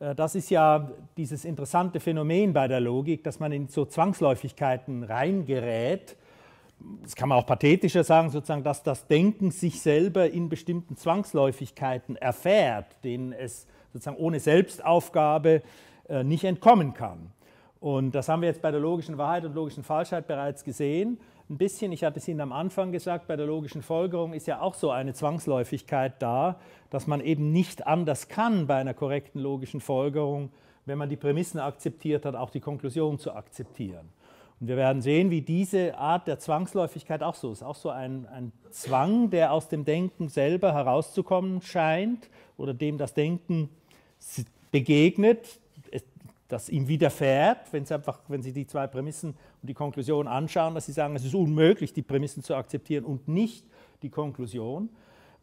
Äh, das ist ja dieses interessante Phänomen bei der Logik, dass man in so Zwangsläufigkeiten reingerät. Das kann man auch pathetischer sagen, sozusagen, dass das Denken sich selber in bestimmten Zwangsläufigkeiten erfährt, denen es sozusagen ohne Selbstaufgabe äh, nicht entkommen kann. Und das haben wir jetzt bei der logischen Wahrheit und logischen Falschheit bereits gesehen ein bisschen, ich hatte es Ihnen am Anfang gesagt, bei der logischen Folgerung ist ja auch so eine Zwangsläufigkeit da, dass man eben nicht anders kann bei einer korrekten logischen Folgerung, wenn man die Prämissen akzeptiert hat, auch die Konklusion zu akzeptieren. Und wir werden sehen, wie diese Art der Zwangsläufigkeit auch so ist. Auch so ein, ein Zwang, der aus dem Denken selber herauszukommen scheint oder dem das Denken begegnet, das ihm widerfährt, wenn Sie, einfach, wenn Sie die zwei Prämissen und die Konklusion anschauen, dass Sie sagen, es ist unmöglich, die Prämissen zu akzeptieren und nicht die Konklusion.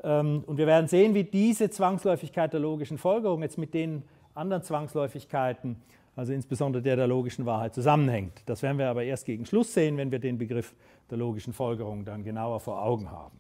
Ähm, und wir werden sehen, wie diese Zwangsläufigkeit der logischen Folgerung jetzt mit den anderen Zwangsläufigkeiten, also insbesondere der der logischen Wahrheit, zusammenhängt. Das werden wir aber erst gegen Schluss sehen, wenn wir den Begriff der logischen Folgerung dann genauer vor Augen haben.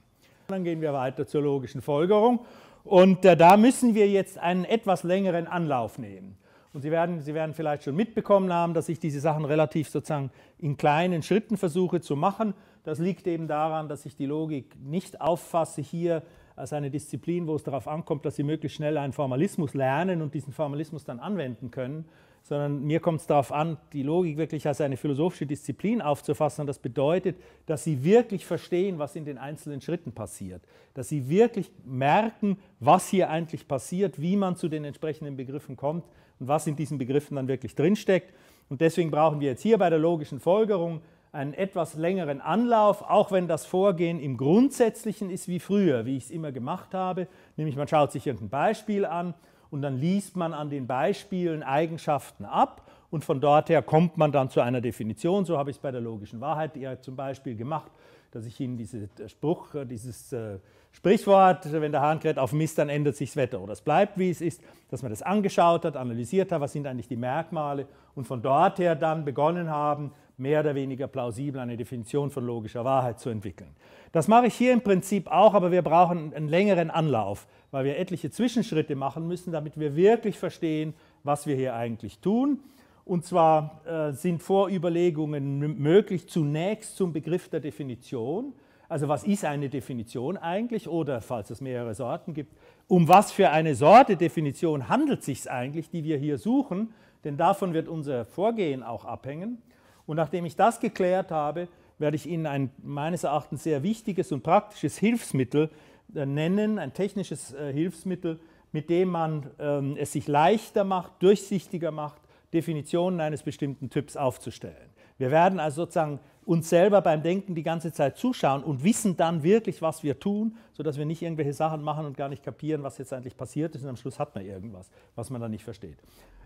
Dann gehen wir weiter zur logischen Folgerung. Und äh, da müssen wir jetzt einen etwas längeren Anlauf nehmen. Und Sie werden, Sie werden vielleicht schon mitbekommen haben, dass ich diese Sachen relativ sozusagen in kleinen Schritten versuche zu machen. Das liegt eben daran, dass ich die Logik nicht auffasse hier als eine Disziplin, wo es darauf ankommt, dass Sie möglichst schnell einen Formalismus lernen und diesen Formalismus dann anwenden können, sondern mir kommt es darauf an, die Logik wirklich als eine philosophische Disziplin aufzufassen. Und das bedeutet, dass Sie wirklich verstehen, was in den einzelnen Schritten passiert. Dass Sie wirklich merken, was hier eigentlich passiert, wie man zu den entsprechenden Begriffen kommt und was in diesen Begriffen dann wirklich drinsteckt. Und deswegen brauchen wir jetzt hier bei der logischen Folgerung einen etwas längeren Anlauf, auch wenn das Vorgehen im Grundsätzlichen ist wie früher, wie ich es immer gemacht habe. Nämlich man schaut sich irgendein Beispiel an und dann liest man an den Beispielen Eigenschaften ab und von dort her kommt man dann zu einer Definition. So habe ich es bei der logischen Wahrheit ja zum Beispiel gemacht, dass ich Ihnen diesen äh, Spruch, äh, dieses äh, Sprichwort, wenn der Hahn kräht auf Mist, dann ändert sich das Wetter oder es bleibt wie es ist, dass man das angeschaut hat, analysiert hat, was sind eigentlich die Merkmale und von dort her dann begonnen haben, mehr oder weniger plausibel eine Definition von logischer Wahrheit zu entwickeln. Das mache ich hier im Prinzip auch, aber wir brauchen einen längeren Anlauf, weil wir etliche Zwischenschritte machen müssen, damit wir wirklich verstehen, was wir hier eigentlich tun. Und zwar äh, sind Vorüberlegungen möglich zunächst zum Begriff der Definition, also was ist eine Definition eigentlich oder, falls es mehrere Sorten gibt, um was für eine Sorte Definition handelt sich eigentlich, die wir hier suchen? Denn davon wird unser Vorgehen auch abhängen. Und nachdem ich das geklärt habe, werde ich Ihnen ein meines Erachtens sehr wichtiges und praktisches Hilfsmittel äh, nennen, ein technisches äh, Hilfsmittel, mit dem man ähm, es sich leichter macht, durchsichtiger macht, Definitionen eines bestimmten Typs aufzustellen. Wir werden also sozusagen uns selber beim Denken die ganze Zeit zuschauen und wissen dann wirklich, was wir tun, sodass wir nicht irgendwelche Sachen machen und gar nicht kapieren, was jetzt eigentlich passiert ist. Und am Schluss hat man irgendwas, was man dann nicht versteht.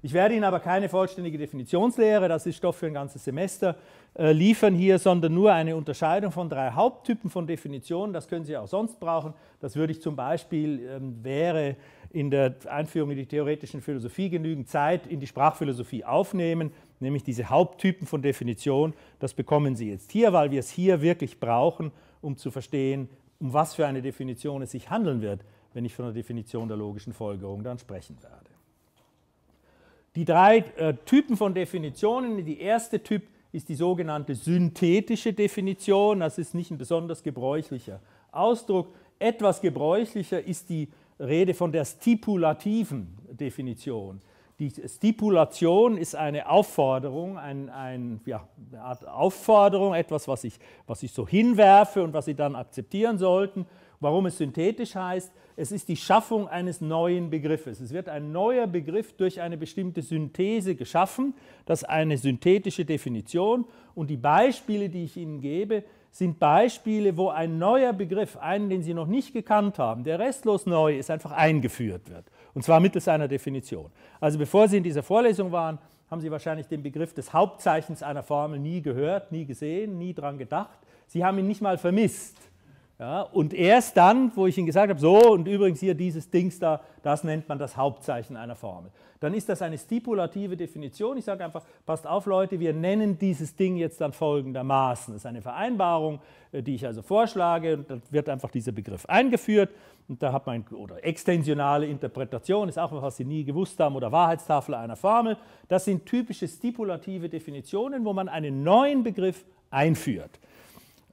Ich werde Ihnen aber keine vollständige Definitionslehre, das ist Stoff für ein ganzes Semester, äh, liefern hier, sondern nur eine Unterscheidung von drei Haupttypen von Definitionen. Das können Sie auch sonst brauchen. Das würde ich zum Beispiel, ähm, wäre in der Einführung in die theoretischen Philosophie genügend Zeit in die Sprachphilosophie aufnehmen, nämlich diese Haupttypen von Definition. Das bekommen Sie jetzt hier, weil wir es hier wirklich brauchen, um zu verstehen, um was für eine Definition es sich handeln wird, wenn ich von der Definition der logischen Folgerung dann sprechen werde. Die drei äh, Typen von Definitionen, die erste Typ ist die sogenannte synthetische Definition, das ist nicht ein besonders gebräuchlicher Ausdruck. Etwas gebräuchlicher ist die Rede von der stipulativen Definition. Die Stipulation ist eine Aufforderung, ein, ein, ja, eine Art Aufforderung, etwas, was ich, was ich so hinwerfe und was Sie dann akzeptieren sollten. Warum es synthetisch heißt, es ist die Schaffung eines neuen Begriffes. Es wird ein neuer Begriff durch eine bestimmte Synthese geschaffen. Das ist eine synthetische Definition. Und die Beispiele, die ich Ihnen gebe, sind Beispiele, wo ein neuer Begriff, einen, den Sie noch nicht gekannt haben, der restlos neu ist, einfach eingeführt wird. Und zwar mittels einer Definition. Also bevor Sie in dieser Vorlesung waren, haben Sie wahrscheinlich den Begriff des Hauptzeichens einer Formel nie gehört, nie gesehen, nie dran gedacht. Sie haben ihn nicht mal vermisst. Ja, und erst dann, wo ich Ihnen gesagt habe, so und übrigens hier dieses Dings da, das nennt man das Hauptzeichen einer Formel. Dann ist das eine stipulative Definition. Ich sage einfach, passt auf Leute, wir nennen dieses Ding jetzt dann folgendermaßen. Das ist eine Vereinbarung, äh, die ich also vorschlage und dann wird einfach dieser Begriff eingeführt. Und da hat man, oder extensionale Interpretation ist auch was, was Sie nie gewusst haben, oder Wahrheitstafel einer Formel. Das sind typische stipulative Definitionen, wo man einen neuen Begriff einführt.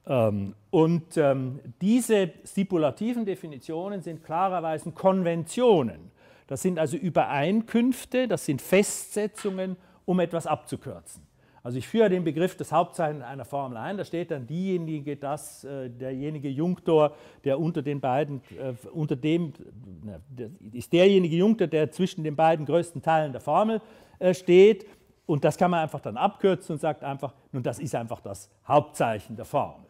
Ähm, und ähm, diese stipulativen Definitionen sind klarerweise Konventionen. Das sind also Übereinkünfte, das sind Festsetzungen, um etwas abzukürzen. Also ich führe den Begriff des Hauptzeichen einer Formel ein, da steht dann diejenige, das, äh, derjenige Junktor, der unter den beiden, äh, unter dem, ist derjenige Junktor, der zwischen den beiden größten Teilen der Formel äh, steht. Und das kann man einfach dann abkürzen und sagt einfach, nun das ist einfach das Hauptzeichen der Formel.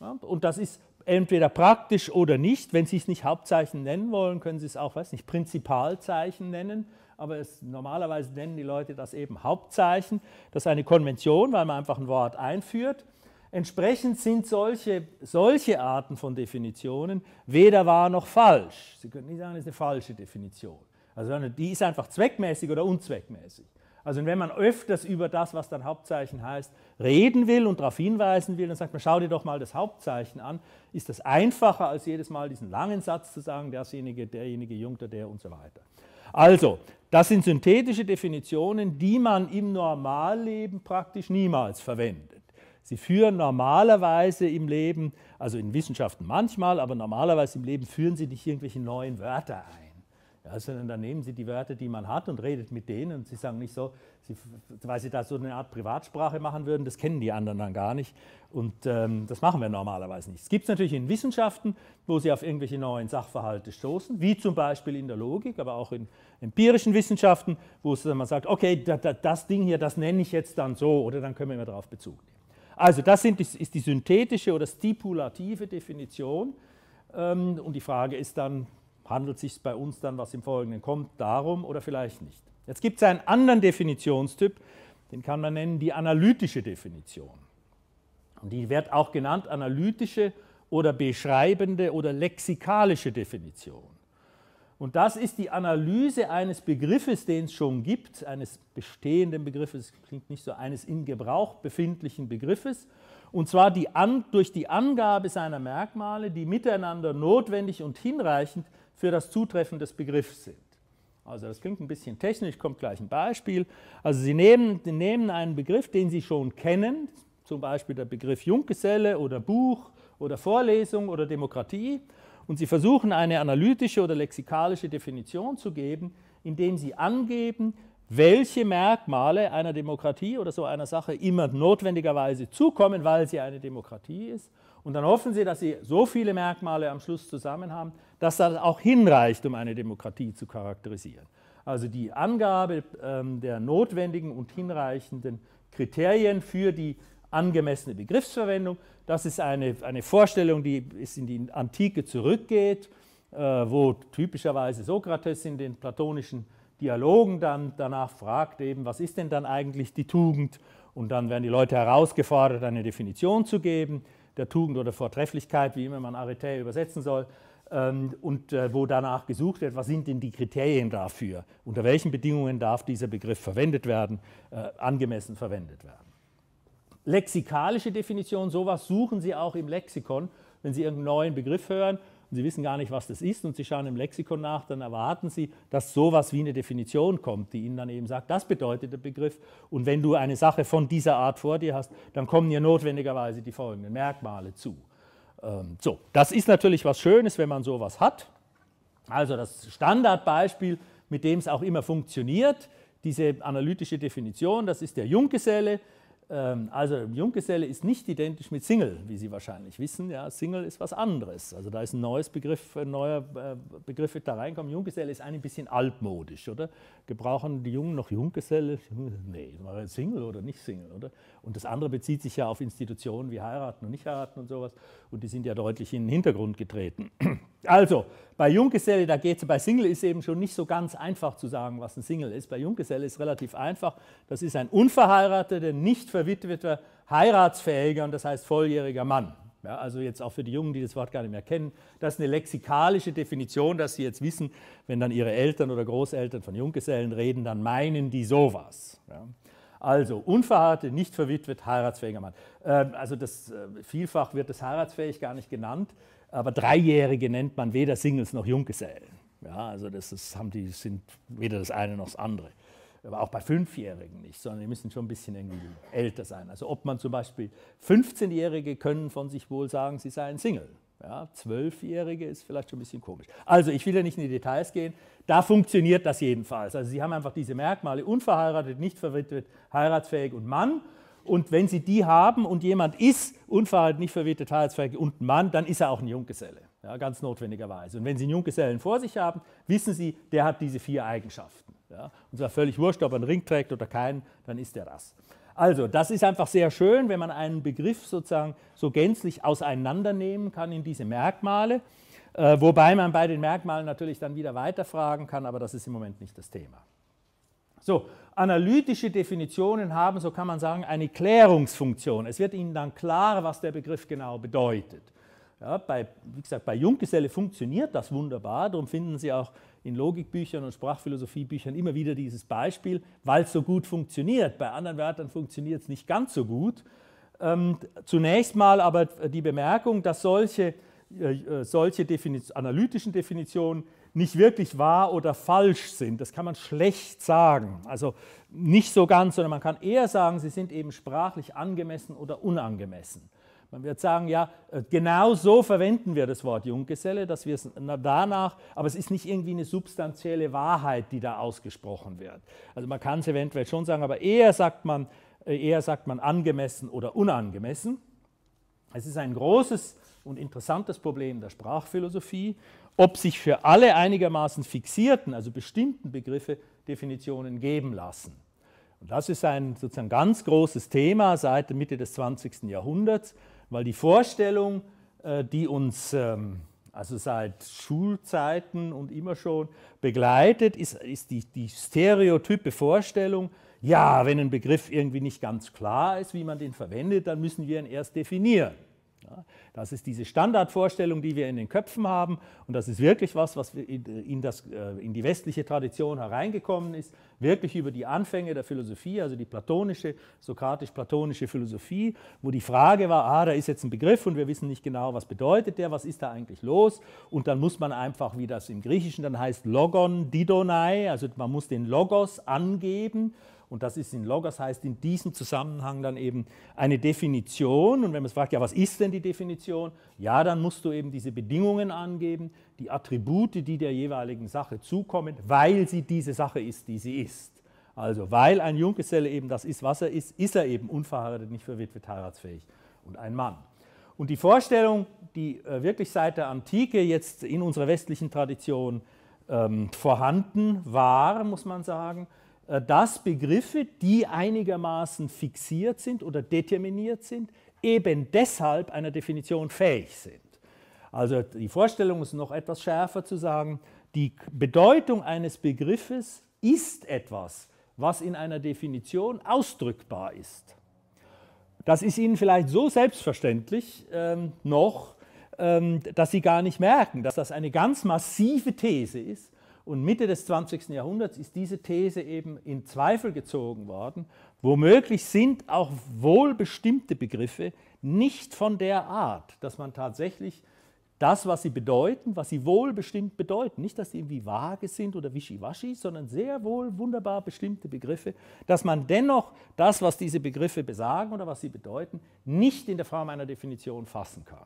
Und das ist entweder praktisch oder nicht. Wenn Sie es nicht Hauptzeichen nennen wollen, können Sie es auch, weiß nicht, Prinzipalzeichen nennen. Aber es, normalerweise nennen die Leute das eben Hauptzeichen. Das ist eine Konvention, weil man einfach ein Wort einführt. Entsprechend sind solche, solche Arten von Definitionen weder wahr noch falsch. Sie können nicht sagen, das ist eine falsche Definition. Also die ist einfach zweckmäßig oder unzweckmäßig. Also wenn man öfters über das, was dann Hauptzeichen heißt, reden will und darauf hinweisen will, dann sagt man, schau dir doch mal das Hauptzeichen an. Ist das einfacher, als jedes Mal diesen langen Satz zu sagen, dasjenige, derjenige, Jungter, der und so weiter. Also, das sind synthetische Definitionen, die man im Normalleben praktisch niemals verwendet. Sie führen normalerweise im Leben, also in Wissenschaften manchmal, aber normalerweise im Leben führen sie nicht irgendwelche neuen Wörter ein. Also dann nehmen Sie die Wörter, die man hat und redet mit denen und Sie sagen nicht so, Sie, weil Sie da so eine Art Privatsprache machen würden, das kennen die anderen dann gar nicht und ähm, das machen wir normalerweise nicht. Es gibt es natürlich in Wissenschaften, wo Sie auf irgendwelche neuen Sachverhalte stoßen, wie zum Beispiel in der Logik, aber auch in empirischen Wissenschaften, wo es dann mal sagt, okay, da, da, das Ding hier, das nenne ich jetzt dann so oder dann können wir immer darauf Bezug nehmen. Also das sind, ist die synthetische oder stipulative Definition ähm, und die Frage ist dann, handelt es sich bei uns dann, was im Folgenden kommt, darum oder vielleicht nicht. Jetzt gibt es einen anderen Definitionstyp, den kann man nennen die analytische Definition. Und die wird auch genannt analytische oder beschreibende oder lexikalische Definition. Und das ist die Analyse eines Begriffes, den es schon gibt, eines bestehenden Begriffes, klingt nicht so, eines in Gebrauch befindlichen Begriffes, und zwar die an, durch die Angabe seiner Merkmale, die miteinander notwendig und hinreichend für das Zutreffen des Begriffs sind. Also das klingt ein bisschen technisch, kommt gleich ein Beispiel. Also Sie nehmen, Sie nehmen einen Begriff, den Sie schon kennen, zum Beispiel der Begriff Junggeselle oder Buch oder Vorlesung oder Demokratie, und Sie versuchen eine analytische oder lexikalische Definition zu geben, indem Sie angeben, welche Merkmale einer Demokratie oder so einer Sache immer notwendigerweise zukommen, weil sie eine Demokratie ist und dann hoffen sie, dass sie so viele Merkmale am Schluss zusammen haben, dass das auch hinreicht, um eine Demokratie zu charakterisieren. Also die Angabe ähm, der notwendigen und hinreichenden Kriterien für die angemessene Begriffsverwendung, das ist eine, eine Vorstellung, die ist in die Antike zurückgeht, äh, wo typischerweise Sokrates in den platonischen Dialogen dann danach fragt eben, was ist denn dann eigentlich die Tugend? Und dann werden die Leute herausgefordert, eine Definition zu geben der Tugend oder Vortrefflichkeit, wie immer man Arete übersetzen soll, ähm, und äh, wo danach gesucht wird, was sind denn die Kriterien dafür, unter welchen Bedingungen darf dieser Begriff verwendet werden, äh, angemessen verwendet werden. Lexikalische Definition, sowas suchen Sie auch im Lexikon, wenn Sie irgendeinen neuen Begriff hören und Sie wissen gar nicht, was das ist und Sie schauen im Lexikon nach, dann erwarten Sie, dass sowas wie eine Definition kommt, die Ihnen dann eben sagt, das bedeutet der Begriff und wenn du eine Sache von dieser Art vor dir hast, dann kommen dir notwendigerweise die folgenden Merkmale zu. Ähm, so, das ist natürlich was Schönes, wenn man sowas hat. Also das Standardbeispiel, mit dem es auch immer funktioniert, diese analytische Definition, das ist der Junggeselle, ähm, also Junggeselle ist nicht identisch mit Single, wie Sie wahrscheinlich wissen. Ja, Single ist was anderes. Also da ist ein neues Begriff, ein neuer äh, Begriff wird da reinkommen. Junggeselle ist ein bisschen altmodisch, oder? Gebrauchen die Jungen noch Junggeselle? Nee, Single oder nicht Single, oder? Und das andere bezieht sich ja auf Institutionen wie heiraten und nicht heiraten und sowas. Und die sind ja deutlich in den Hintergrund getreten. Also, bei Junggeselle, da geht bei Single ist eben schon nicht so ganz einfach zu sagen, was ein Single ist. Bei Junggeselle ist es relativ einfach. Das ist ein unverheirateter, nicht verwitweter, heiratsfähiger und das heißt volljähriger Mann. Ja, also jetzt auch für die Jungen, die das Wort gar nicht mehr kennen, das ist eine lexikalische Definition, dass sie jetzt wissen, wenn dann ihre Eltern oder Großeltern von Junggesellen reden, dann meinen die sowas. Ja. Also unverheiratet, nicht verwitwet, heiratsfähiger Mann. Ähm, also das, äh, vielfach wird das heiratsfähig gar nicht genannt aber Dreijährige nennt man weder Singles noch Junggesellen. Ja, also das ist, haben die, sind weder das eine noch das andere. Aber auch bei Fünfjährigen nicht, sondern die müssen schon ein bisschen irgendwie älter sein. Also ob man zum Beispiel 15-Jährige können von sich wohl sagen, sie seien Single. Ja, Zwölfjährige ist vielleicht schon ein bisschen komisch. Also ich will ja nicht in die Details gehen. Da funktioniert das jedenfalls. Also sie haben einfach diese Merkmale, unverheiratet, nicht verwitwet, heiratsfähig und Mann. Und wenn Sie die haben und jemand ist unverheiratet, nicht verwitwet, heiratsfähig und Mann, dann ist er auch ein Junggeselle. Ja, ganz notwendigerweise. Und wenn Sie einen Junggesellen vor sich haben, wissen Sie, der hat diese vier Eigenschaften. Ja? Und zwar völlig wurscht, ob er einen Ring trägt oder keinen, dann ist der das. Also, das ist einfach sehr schön, wenn man einen Begriff sozusagen so gänzlich auseinandernehmen kann in diese Merkmale. Äh, wobei man bei den Merkmalen natürlich dann wieder weiterfragen kann, aber das ist im Moment nicht das Thema. So, analytische Definitionen haben, so kann man sagen, eine Klärungsfunktion. Es wird Ihnen dann klar, was der Begriff genau bedeutet. Ja, bei, wie gesagt, bei Junggeselle funktioniert das wunderbar, darum finden Sie auch in Logikbüchern und Sprachphilosophiebüchern immer wieder dieses Beispiel, weil es so gut funktioniert. Bei anderen Wörtern funktioniert es nicht ganz so gut. Ähm, zunächst mal aber die Bemerkung, dass solche, äh, äh solche Definition, analytischen Definitionen nicht wirklich wahr oder falsch sind. Das kann man schlecht sagen. Also nicht so ganz, sondern man kann eher sagen, sie sind eben sprachlich angemessen oder unangemessen. Man wird sagen, ja, äh, genau so verwenden wir das Wort Junggeselle, dass wir es danach, aber es ist nicht irgendwie eine substanzielle Wahrheit, die da ausgesprochen wird. Also man kann es eventuell schon sagen, aber eher sagt man, äh, eher sagt man angemessen oder unangemessen. Es ist ein großes und interessantes Problem der Sprachphilosophie, ob sich für alle einigermaßen fixierten, also bestimmten Begriffe Definitionen geben lassen. Und das ist ein sozusagen ganz großes Thema seit der Mitte des 20. Jahrhunderts, weil die Vorstellung, äh, die uns ähm, also seit Schulzeiten und immer schon begleitet, ist, ist die, die stereotype Vorstellung, ja, wenn ein Begriff irgendwie nicht ganz klar ist, wie man den verwendet, dann müssen wir ihn erst definieren. Das ist diese Standardvorstellung, die wir in den Köpfen haben. Und das ist wirklich was, was äh, in, das, äh, in die westliche Tradition hereingekommen ist. Wirklich über die Anfänge der Philosophie, also die platonische, sokratisch-platonische Philosophie, wo die Frage war: Ah, da ist jetzt ein Begriff und wir wissen nicht genau, was bedeutet der, was ist da eigentlich los? Und dann muss man einfach, wie das im Griechischen dann heißt, Logon Didonai, also man muss den Logos angeben. Und das ist in Loggers, heißt in diesem Zusammenhang dann eben eine Definition. Und wenn man fragt, ja, was ist denn die Definition? Ja, dann musst du eben diese Bedingungen angeben, die Attribute, die der jeweiligen Sache zukommen, weil sie diese Sache ist, die sie ist. Also, weil ein Junggeselle eben das ist, was er ist, ist er eben unverheiratet, nicht verwitwet, heiratsfähig und ein Mann. Und die Vorstellung, die äh, wirklich seit der Antike jetzt in unserer westlichen Tradition ähm, vorhanden war, muss man sagen, äh, dass Begriffe, die einigermaßen fixiert sind oder determiniert sind, eben deshalb einer Definition fähig sind. Also die Vorstellung ist noch etwas schärfer zu sagen, die Bedeutung eines Begriffes ist etwas, was in einer Definition ausdrückbar ist. Das ist Ihnen vielleicht so selbstverständlich ähm, noch, ähm, dass Sie gar nicht merken, dass das eine ganz massive These ist, und Mitte des 20. Jahrhunderts ist diese These eben in Zweifel gezogen worden. Womöglich sind auch wohlbestimmte Begriffe nicht von der Art, dass man tatsächlich das, was sie bedeuten, was sie wohlbestimmt bedeuten, nicht, dass sie irgendwie vage sind oder wischiwaschi, sondern sehr wohl wunderbar bestimmte Begriffe, dass man dennoch das, was diese Begriffe besagen oder was sie bedeuten, nicht in der Form einer Definition fassen kann.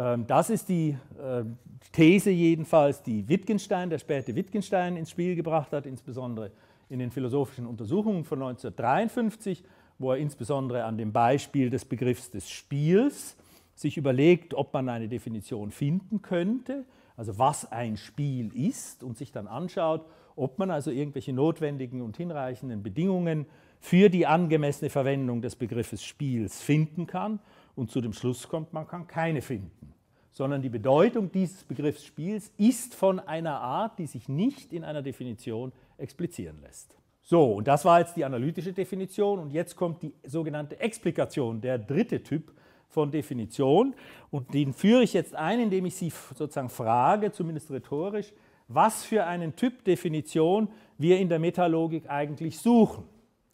Ähm, das ist die äh, These jedenfalls, die Wittgenstein, der späte Wittgenstein ins Spiel gebracht hat, insbesondere in den philosophischen Untersuchungen von 1953, wo er insbesondere an dem Beispiel des Begriffs des Spiels sich überlegt, ob man eine Definition finden könnte, also was ein Spiel ist und sich dann anschaut, ob man also irgendwelche notwendigen und hinreichenden Bedingungen für die angemessene Verwendung des Begriffes Spiels finden kann und zu dem Schluss kommt, man kann keine finden, sondern die Bedeutung dieses Begriffs Spiels ist von einer Art, die sich nicht in einer Definition explizieren lässt. So, und das war jetzt die analytische Definition und jetzt kommt die sogenannte Explikation, der dritte Typ von Definition und den führe ich jetzt ein, indem ich Sie sozusagen frage, zumindest rhetorisch, was für einen Typ Definition wir in der Metalogik eigentlich suchen.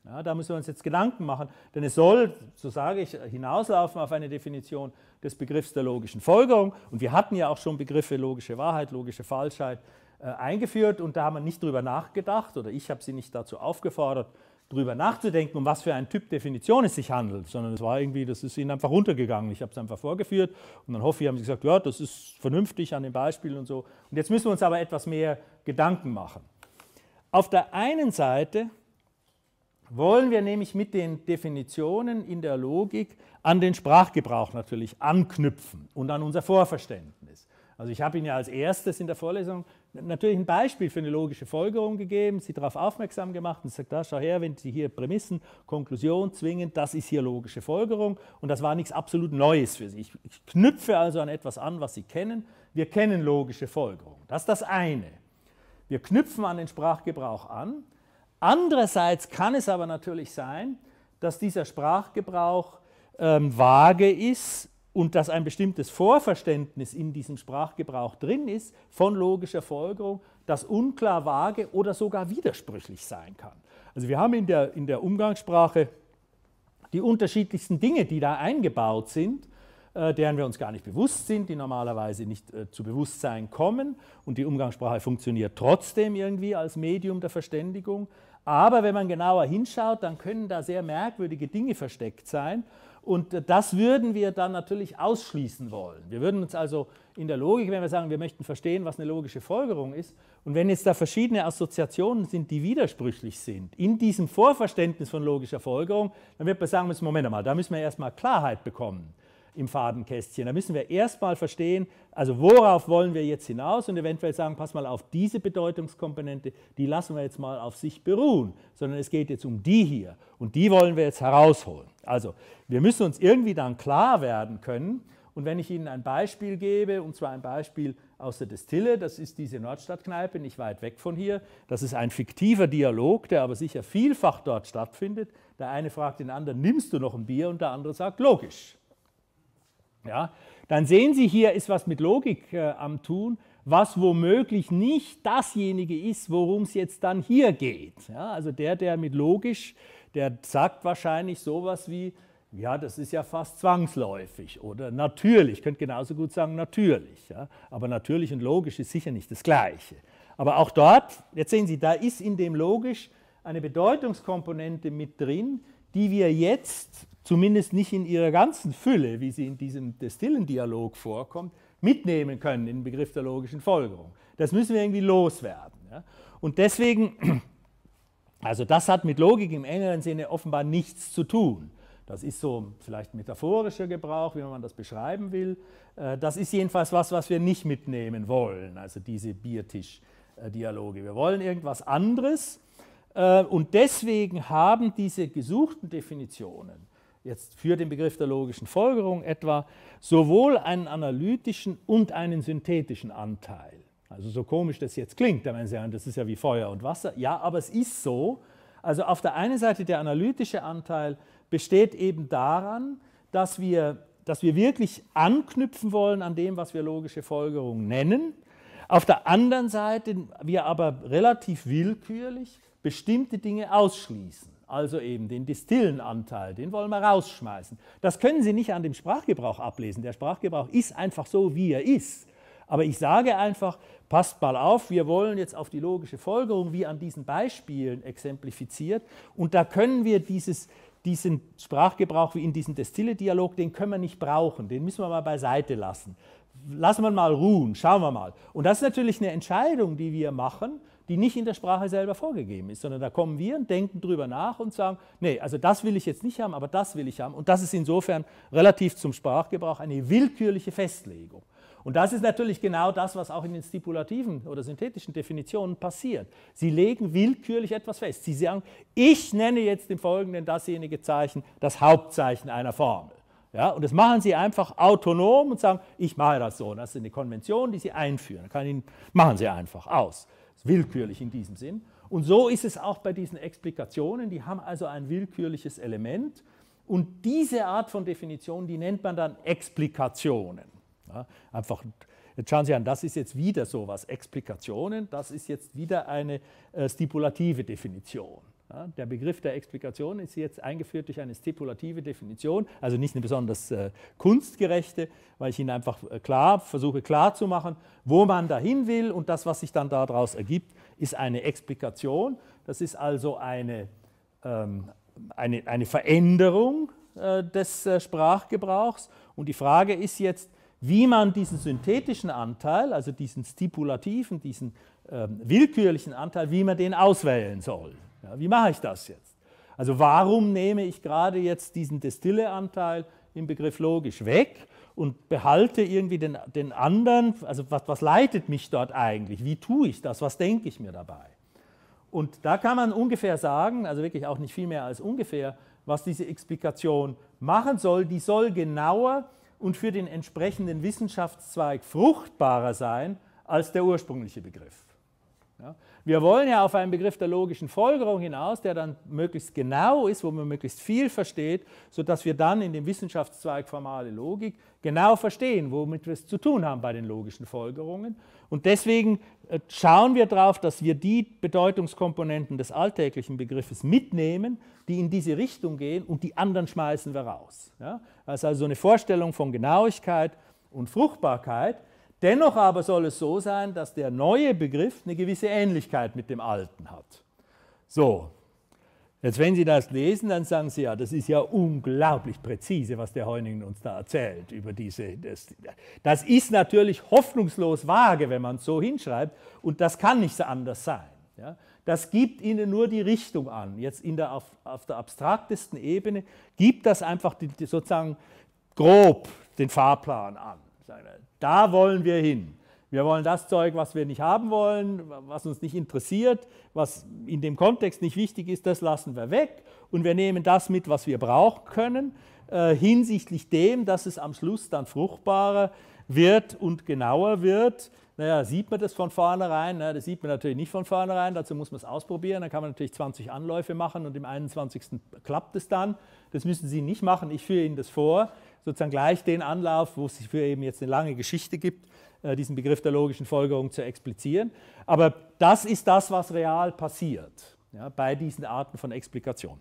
Ja, da müssen wir uns jetzt Gedanken machen, denn es soll, so sage ich, hinauslaufen auf eine Definition des Begriffs der logischen Folgerung. Und wir hatten ja auch schon Begriffe logische Wahrheit, logische Falschheit äh, eingeführt und da haben wir nicht drüber nachgedacht oder ich habe Sie nicht dazu aufgefordert, drüber nachzudenken, um was für einen Typ Definition es sich handelt, sondern es war irgendwie, das ist Ihnen einfach runtergegangen. Ich habe es einfach vorgeführt und dann hoffe ich, haben Sie gesagt, ja, das ist vernünftig an den Beispielen und so. Und jetzt müssen wir uns aber etwas mehr Gedanken machen. Auf der einen Seite wollen wir nämlich mit den Definitionen in der Logik an den Sprachgebrauch natürlich anknüpfen und an unser Vorverständnis. Also ich habe Ihnen ja als erstes in der Vorlesung natürlich ein Beispiel für eine logische Folgerung gegeben, Sie darauf aufmerksam gemacht und gesagt, da schau her, wenn Sie hier Prämissen, Konklusion zwingen, das ist hier logische Folgerung und das war nichts absolut Neues für Sie. Ich, ich knüpfe also an etwas an, was Sie kennen. Wir kennen logische Folgerung. Das ist das eine. Wir knüpfen an den Sprachgebrauch an. Andererseits kann es aber natürlich sein, dass dieser Sprachgebrauch ähm, vage ist und dass ein bestimmtes Vorverständnis in diesem Sprachgebrauch drin ist von logischer Folgerung, das unklar, vage oder sogar widersprüchlich sein kann. Also wir haben in der, in der Umgangssprache die unterschiedlichsten Dinge, die da eingebaut sind, äh, deren wir uns gar nicht bewusst sind, die normalerweise nicht äh, zu Bewusstsein kommen. Und die Umgangssprache funktioniert trotzdem irgendwie als Medium der Verständigung. Aber wenn man genauer hinschaut, dann können da sehr merkwürdige Dinge versteckt sein. Und das würden wir dann natürlich ausschließen wollen. Wir würden uns also in der Logik, wenn wir sagen, wir möchten verstehen, was eine logische Folgerung ist, und wenn jetzt da verschiedene Assoziationen sind, die widersprüchlich sind, in diesem Vorverständnis von logischer Folgerung, dann wird man sagen Moment mal, da müssen wir erstmal Klarheit bekommen im Fadenkästchen. Da müssen wir erstmal verstehen, also worauf wollen wir jetzt hinaus und eventuell sagen, pass mal auf, diese Bedeutungskomponente, die lassen wir jetzt mal auf sich beruhen, sondern es geht jetzt um die hier und die wollen wir jetzt herausholen. Also wir müssen uns irgendwie dann klar werden können und wenn ich Ihnen ein Beispiel gebe, und zwar ein Beispiel aus der Destille, das ist diese Nordstadtkneipe, nicht weit weg von hier, das ist ein fiktiver Dialog, der aber sicher vielfach dort stattfindet. Der eine fragt den anderen, nimmst du noch ein Bier? Und der andere sagt, logisch. Ja, dann sehen Sie, hier ist was mit Logik äh, am Tun, was womöglich nicht dasjenige ist, worum es jetzt dann hier geht. Ja, also der, der mit logisch, der sagt wahrscheinlich sowas wie, ja, das ist ja fast zwangsläufig oder natürlich, könnte genauso gut sagen natürlich. Ja, aber natürlich und logisch ist sicher nicht das Gleiche. Aber auch dort, jetzt sehen Sie, da ist in dem logisch eine Bedeutungskomponente mit drin, die wir jetzt, zumindest nicht in ihrer ganzen Fülle, wie sie in diesem Destillendialog vorkommt, mitnehmen können in den Begriff der logischen Folgerung. Das müssen wir irgendwie loswerden. Ja? Und deswegen, also das hat mit Logik im engeren Sinne offenbar nichts zu tun. Das ist so vielleicht metaphorischer Gebrauch, wie man das beschreiben will. Äh, das ist jedenfalls was, was wir nicht mitnehmen wollen, also diese Biertischdialoge. Äh, wir wollen irgendwas anderes, äh, und deswegen haben diese gesuchten Definitionen jetzt für den Begriff der logischen Folgerung etwa sowohl einen analytischen und einen synthetischen Anteil. Also so komisch das jetzt klingt, da meinen Sie, das ist ja wie Feuer und Wasser. Ja, aber es ist so. Also auf der einen Seite der analytische Anteil besteht eben daran, dass wir, dass wir wirklich anknüpfen wollen an dem, was wir logische Folgerung nennen. Auf der anderen Seite wir aber relativ willkürlich bestimmte Dinge ausschließen. Also eben den Distillenanteil, den wollen wir rausschmeißen. Das können Sie nicht an dem Sprachgebrauch ablesen. Der Sprachgebrauch ist einfach so, wie er ist. Aber ich sage einfach, passt mal auf, wir wollen jetzt auf die logische Folgerung, wie an diesen Beispielen exemplifiziert. Und da können wir dieses, diesen Sprachgebrauch wie in diesem Destille-Dialog, den können wir nicht brauchen, den müssen wir mal beiseite lassen. Lassen wir mal ruhen, schauen wir mal. Und das ist natürlich eine Entscheidung, die wir machen, die nicht in der Sprache selber vorgegeben ist, sondern da kommen wir und denken drüber nach und sagen, nee, also das will ich jetzt nicht haben, aber das will ich haben. Und das ist insofern relativ zum Sprachgebrauch eine willkürliche Festlegung. Und das ist natürlich genau das, was auch in den stipulativen oder synthetischen Definitionen passiert. Sie legen willkürlich etwas fest. Sie sagen, ich nenne jetzt im Folgenden dasjenige Zeichen, das Hauptzeichen einer Formel. Ja, und das machen sie einfach autonom und sagen, ich mache das so. Das ist eine Konvention, die sie einführen. Ihnen, machen sie einfach aus willkürlich in diesem Sinn. Und so ist es auch bei diesen Explikationen, die haben also ein willkürliches Element. Und diese Art von Definition, die nennt man dann Explikationen. Ja, einfach, jetzt schauen Sie an, das ist jetzt wieder sowas, Explikationen, das ist jetzt wieder eine äh, stipulative Definition. Ja, der Begriff der Explikation ist jetzt eingeführt durch eine stipulative Definition, also nicht eine besonders äh, kunstgerechte, weil ich Ihnen einfach äh, klar versuche klarzumachen, wo man dahin will und das, was sich dann daraus ergibt, ist eine Explikation. Das ist also eine, ähm, eine, eine Veränderung äh, des äh, Sprachgebrauchs und die Frage ist jetzt, wie man diesen synthetischen Anteil, also diesen stipulativen, diesen ähm, willkürlichen Anteil, wie man den auswählen soll. Ja, wie mache ich das jetzt? Also warum nehme ich gerade jetzt diesen Destilleanteil im Begriff logisch weg und behalte irgendwie den, den anderen, also was, was leitet mich dort eigentlich? Wie tue ich das? Was denke ich mir dabei? Und da kann man ungefähr sagen, also wirklich auch nicht viel mehr als ungefähr, was diese Explikation machen soll. Die soll genauer und für den entsprechenden Wissenschaftszweig fruchtbarer sein als der ursprüngliche Begriff. Wir wollen ja auf einen Begriff der logischen Folgerung hinaus, der dann möglichst genau ist, wo man möglichst viel versteht, sodass wir dann in dem Wissenschaftszweig formale Logik genau verstehen, womit wir es zu tun haben bei den logischen Folgerungen. Und deswegen äh, schauen wir darauf, dass wir die Bedeutungskomponenten des alltäglichen Begriffes mitnehmen, die in diese Richtung gehen und die anderen schmeißen wir raus. Ja? Das ist also eine Vorstellung von Genauigkeit und Fruchtbarkeit, Dennoch aber soll es so sein, dass der neue Begriff eine gewisse Ähnlichkeit mit dem alten hat. So, jetzt wenn Sie das lesen, dann sagen Sie ja, das ist ja unglaublich präzise, was der Heuning uns da erzählt über diese. Das, das ist natürlich hoffnungslos vage, wenn man es so hinschreibt, und das kann nicht anders sein. Ja? Das gibt Ihnen nur die Richtung an. Jetzt der, auf, auf, der abstraktesten Ebene gibt das einfach die, die sozusagen grob den Fahrplan an. Da wollen wir hin. Wir wollen das Zeug, was wir nicht haben wollen, was uns nicht interessiert, was in dem Kontext nicht wichtig ist, das lassen wir weg und wir nehmen das mit, was wir brauchen können, äh, hinsichtlich dem, dass es am Schluss dann fruchtbarer wird und genauer wird. Naja, sieht man das von vornherein? Na, das sieht man natürlich nicht von vornherein, dazu muss man es ausprobieren. Dann kann man natürlich 20 Anläufe machen und im 21. klappt es dann. Das müssen Sie nicht machen, ich führe Ihnen das vor sozusagen gleich den Anlauf, wo es für eben jetzt eine lange Geschichte gibt, äh, diesen Begriff der logischen Folgerung zu explizieren. Aber das ist das, was real passiert ja, bei diesen Arten von Explikation.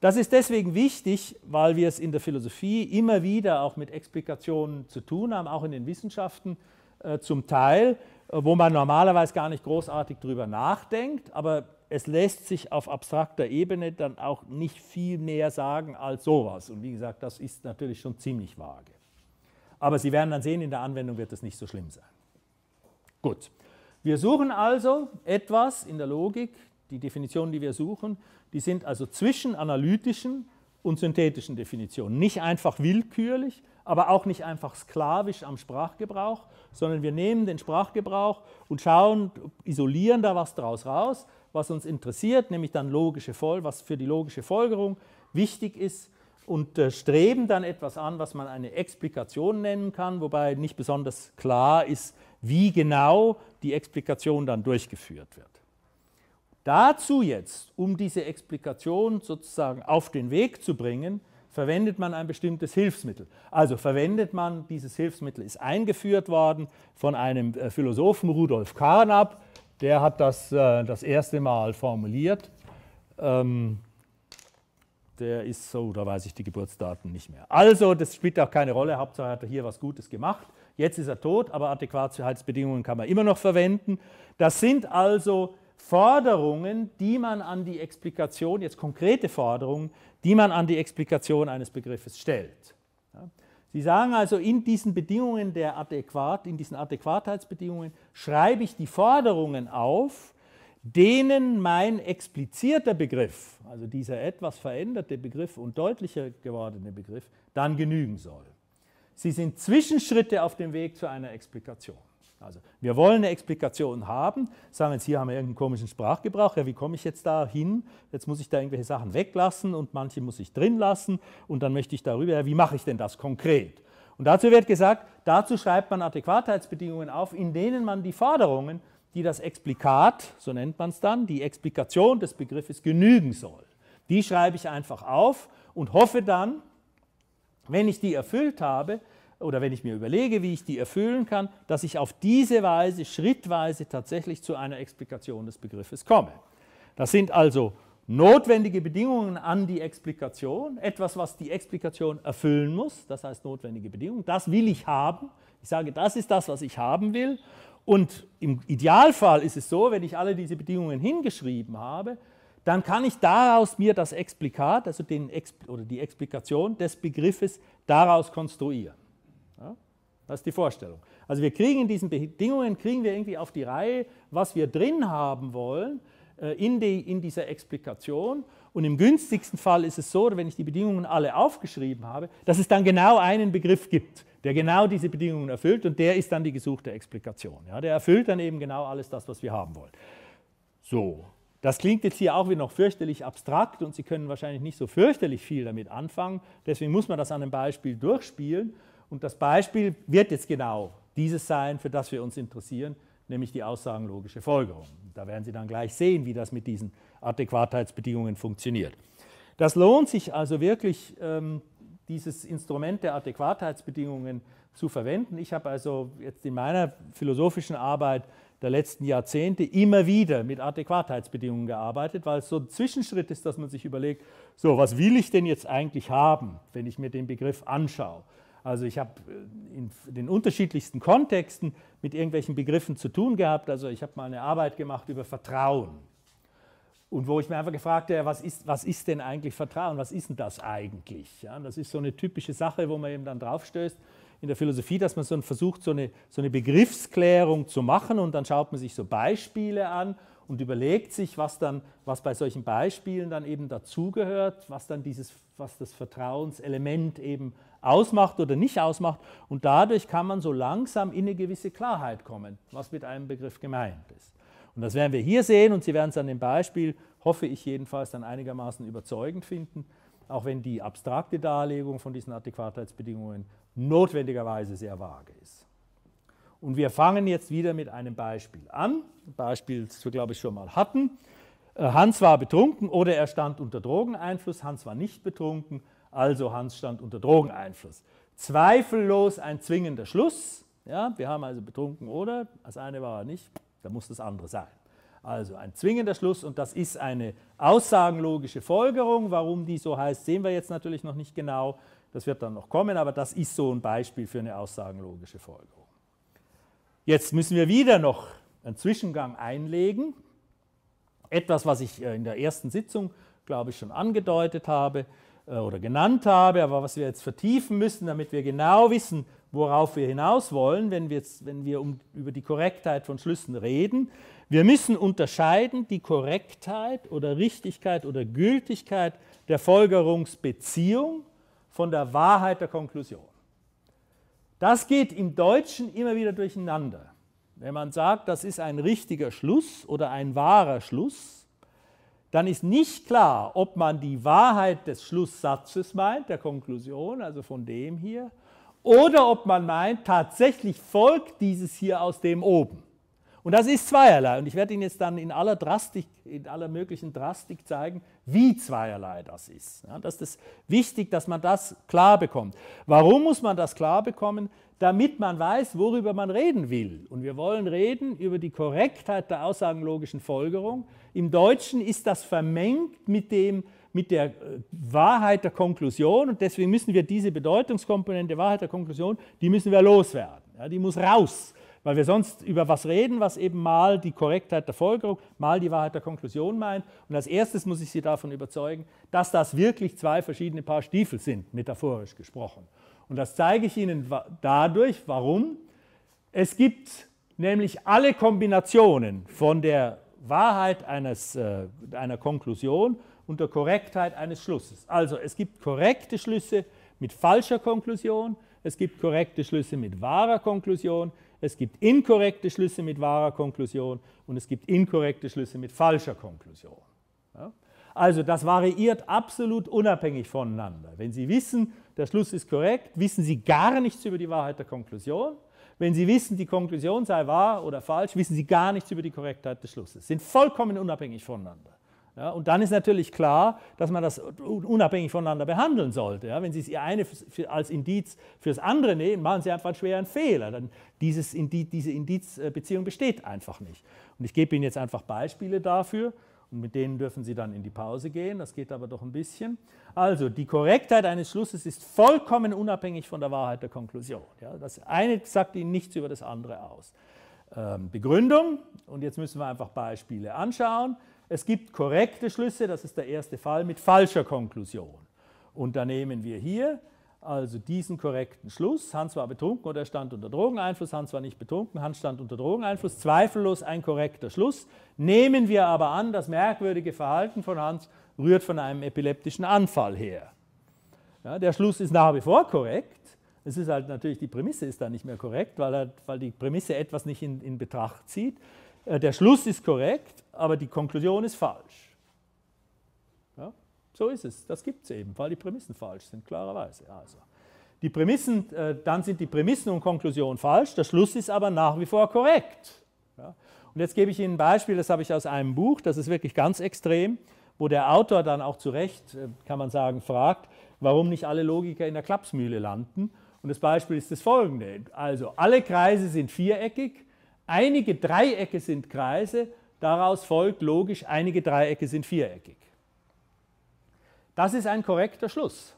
Das ist deswegen wichtig, weil wir es in der Philosophie immer wieder auch mit Explikationen zu tun haben, auch in den Wissenschaften äh, zum Teil, äh, wo man normalerweise gar nicht großartig drüber nachdenkt, aber es lässt sich auf abstrakter Ebene dann auch nicht viel mehr sagen als sowas. Und wie gesagt, das ist natürlich schon ziemlich vage. Aber Sie werden dann sehen, in der Anwendung wird das nicht so schlimm sein. Gut. Wir suchen also etwas in der Logik, die Definitionen, die wir suchen, die sind also zwischen analytischen und synthetischen Definitionen. Nicht einfach willkürlich, aber auch nicht einfach sklavisch am Sprachgebrauch, sondern wir nehmen den Sprachgebrauch und schauen, isolieren da was draus raus, was uns interessiert, nämlich dann logische Folge, was für die logische Folgerung wichtig ist und äh, streben dann etwas an, was man eine Explikation nennen kann, wobei nicht besonders klar ist, wie genau die Explikation dann durchgeführt wird. Dazu jetzt, um diese Explikation sozusagen auf den Weg zu bringen, verwendet man ein bestimmtes Hilfsmittel. Also verwendet man, dieses Hilfsmittel ist eingeführt worden von einem äh, Philosophen Rudolf Carnap, der hat das äh, das erste Mal formuliert. Ähm, der ist so, da weiß ich die Geburtsdaten nicht mehr. Also, das spielt auch keine Rolle. Hauptsache, hat er hier was Gutes gemacht. Jetzt ist er tot, aber Adäquatheitsbedingungen kann man immer noch verwenden. Das sind also Forderungen, die man an die Explikation, jetzt konkrete Forderungen, die man an die Explikation eines Begriffes stellt. Ja. Sie sagen also, in diesen Bedingungen der Adäquat, in diesen Adäquatheitsbedingungen schreibe ich die Forderungen auf, denen mein explizierter Begriff, also dieser etwas veränderte Begriff und deutlicher gewordene Begriff, dann genügen soll. Sie sind Zwischenschritte auf dem Weg zu einer Explikation. Also wir wollen eine Explikation haben, sagen wir jetzt, hier haben wir irgendeinen komischen Sprachgebrauch, ja, wie komme ich jetzt da hin? Jetzt muss ich da irgendwelche Sachen weglassen und manche muss ich drin lassen und dann möchte ich darüber, ja, wie mache ich denn das konkret? Und dazu wird gesagt, dazu schreibt man Adäquatheitsbedingungen auf, in denen man die Forderungen, die das Explikat, so nennt man es dann, die Explikation des Begriffes genügen soll. Die schreibe ich einfach auf und hoffe dann, wenn ich die erfüllt habe, oder wenn ich mir überlege, wie ich die erfüllen kann, dass ich auf diese Weise schrittweise tatsächlich zu einer Explikation des Begriffes komme. Das sind also notwendige Bedingungen an die Explikation, etwas, was die Explikation erfüllen muss, das heißt notwendige Bedingungen, das will ich haben. Ich sage, das ist das, was ich haben will. Und im Idealfall ist es so, wenn ich alle diese Bedingungen hingeschrieben habe, dann kann ich daraus mir das Explikat, also den Expl oder die Explikation des Begriffes daraus konstruieren. Das ist die Vorstellung. Also wir kriegen in diesen Bedingungen, kriegen wir irgendwie auf die Reihe, was wir drin haben wollen äh, in, die, in dieser Explikation. Und im günstigsten Fall ist es so, wenn ich die Bedingungen alle aufgeschrieben habe, dass es dann genau einen Begriff gibt, der genau diese Bedingungen erfüllt und der ist dann die gesuchte Explikation. Ja, der erfüllt dann eben genau alles das, was wir haben wollen. So, das klingt jetzt hier auch wieder noch fürchterlich abstrakt und Sie können wahrscheinlich nicht so fürchterlich viel damit anfangen. Deswegen muss man das an einem Beispiel durchspielen und das Beispiel wird jetzt genau dieses sein, für das wir uns interessieren, nämlich die aussagenlogische Folgerung. Da werden Sie dann gleich sehen, wie das mit diesen Adäquatheitsbedingungen funktioniert. Das lohnt sich also wirklich, ähm, dieses Instrument der Adäquatheitsbedingungen zu verwenden. Ich habe also jetzt in meiner philosophischen Arbeit der letzten Jahrzehnte immer wieder mit Adäquatheitsbedingungen gearbeitet, weil es so ein Zwischenschritt ist, dass man sich überlegt, so, was will ich denn jetzt eigentlich haben, wenn ich mir den Begriff anschaue? Also ich habe äh, in den unterschiedlichsten Kontexten mit irgendwelchen Begriffen zu tun gehabt. Also ich habe mal eine Arbeit gemacht über Vertrauen. Und wo ich mir einfach gefragt habe, was ist, was ist denn eigentlich Vertrauen? Was ist denn das eigentlich? Ja, das ist so eine typische Sache, wo man eben dann draufstößt in der Philosophie, dass man so versucht, so eine, so eine Begriffsklärung zu machen und dann schaut man sich so Beispiele an und überlegt sich, was, dann, was bei solchen Beispielen dann eben dazugehört, was dann dieses, was das Vertrauenselement eben ist ausmacht oder nicht ausmacht. Und dadurch kann man so langsam in eine gewisse Klarheit kommen, was mit einem Begriff gemeint ist. Und das werden wir hier sehen und Sie werden es an dem Beispiel, hoffe ich jedenfalls, dann einigermaßen überzeugend finden, auch wenn die abstrakte Darlegung von diesen Adäquatheitsbedingungen notwendigerweise sehr vage ist. Und wir fangen jetzt wieder mit einem Beispiel an, ein Beispiel, das wir, glaube ich, schon mal hatten. Äh, Hans war betrunken oder er stand unter Drogeneinfluss, Hans war nicht betrunken, also Hans stand unter Drogeneinfluss. Zweifellos ein zwingender Schluss. Ja, wir haben also betrunken oder, das eine war er nicht, da muss das andere sein. Also ein zwingender Schluss und das ist eine aussagenlogische Folgerung. Warum die so heißt, sehen wir jetzt natürlich noch nicht genau. Das wird dann noch kommen, aber das ist so ein Beispiel für eine aussagenlogische Folgerung. Jetzt müssen wir wieder noch einen Zwischengang einlegen. Etwas, was ich äh, in der ersten Sitzung, glaube ich, schon angedeutet habe. Äh, oder genannt habe, aber was wir jetzt vertiefen müssen, damit wir genau wissen, worauf wir hinaus wollen, wenn wir, jetzt, wenn wir um, über die Korrektheit von Schlüssen reden. Wir müssen unterscheiden die Korrektheit oder Richtigkeit oder Gültigkeit der Folgerungsbeziehung von der Wahrheit der Konklusion. Das geht im Deutschen immer wieder durcheinander. Wenn man sagt, das ist ein richtiger Schluss oder ein wahrer Schluss, dann ist nicht klar, ob man die Wahrheit des Schlusssatzes meint, der Konklusion, also von dem hier, oder ob man meint, tatsächlich folgt dieses hier aus dem oben. Und das ist zweierlei. Und ich werde Ihnen jetzt dann in aller, Drastik, in aller möglichen Drastik zeigen, wie zweierlei das ist. Ja, das ist wichtig, dass man das klar bekommt. Warum muss man das klar bekommen? damit man weiß, worüber man reden will. Und wir wollen reden über die Korrektheit der aussagenlogischen Folgerung. Im Deutschen ist das vermengt mit, dem, mit der äh, Wahrheit der Konklusion und deswegen müssen wir diese Bedeutungskomponente Wahrheit der Konklusion, die müssen wir loswerden. Ja, die muss raus, weil wir sonst über was reden, was eben mal die Korrektheit der Folgerung, mal die Wahrheit der Konklusion meint. Und als erstes muss ich Sie davon überzeugen, dass das wirklich zwei verschiedene Paar Stiefel sind, metaphorisch gesprochen. Und das zeige ich Ihnen dadurch, warum. Es gibt nämlich alle Kombinationen von der Wahrheit eines, äh, einer Konklusion und der Korrektheit eines Schlusses. Also es gibt korrekte Schlüsse mit falscher Konklusion, es gibt korrekte Schlüsse mit wahrer Konklusion, es gibt inkorrekte Schlüsse mit wahrer Konklusion und es gibt inkorrekte Schlüsse mit falscher Konklusion. Also das variiert absolut unabhängig voneinander. Wenn Sie wissen, der Schluss ist korrekt, wissen Sie gar nichts über die Wahrheit der Konklusion. Wenn Sie wissen, die Konklusion sei wahr oder falsch, wissen Sie gar nichts über die Korrektheit des Schlusses. Sind vollkommen unabhängig voneinander. Ja, und dann ist natürlich klar, dass man das unabhängig voneinander behandeln sollte. Ja, wenn Sie das eine als Indiz fürs andere nehmen, machen Sie einfach einen schweren Fehler. Dann dieses Indiz, diese Indizbeziehung besteht einfach nicht. Und ich gebe Ihnen jetzt einfach Beispiele dafür. Und mit denen dürfen Sie dann in die Pause gehen, das geht aber doch ein bisschen. Also, die Korrektheit eines Schlusses ist vollkommen unabhängig von der Wahrheit der Konklusion. Ja, das eine sagt Ihnen nichts über das andere aus. Ähm, Begründung, und jetzt müssen wir einfach Beispiele anschauen. Es gibt korrekte Schlüsse, das ist der erste Fall, mit falscher Konklusion. Und da nehmen wir hier also diesen korrekten Schluss. Hans war betrunken oder stand unter Drogeneinfluss. Hans war nicht betrunken, Hans stand unter Drogeneinfluss. Zweifellos ein korrekter Schluss. Nehmen wir aber an, das merkwürdige Verhalten von Hans rührt von einem epileptischen Anfall her. Ja, der Schluss ist nach wie vor korrekt. Es ist halt natürlich, die Prämisse ist da nicht mehr korrekt, weil, er, weil die Prämisse etwas nicht in, in Betracht zieht. Äh, der Schluss ist korrekt, aber die Konklusion ist falsch. So ist es. Das gibt es eben, weil die Prämissen falsch sind, klarerweise. Also. Die Prämissen, äh, dann sind die Prämissen und Konklusionen falsch, der Schluss ist aber nach wie vor korrekt. Und jetzt gebe ich Ihnen ein Beispiel, das habe ich aus einem Buch, das ist wirklich ganz extrem, wo der Autor dann auch zu Recht, äh, kann man sagen, fragt, warum nicht alle Logiker in der Klapsmühle landen. Und das Beispiel ist das folgende. Also alle Kreise sind viereckig, einige Dreiecke sind Kreise, daraus folgt logisch, einige Dreiecke sind viereckig. Das ist ein korrekter Schluss.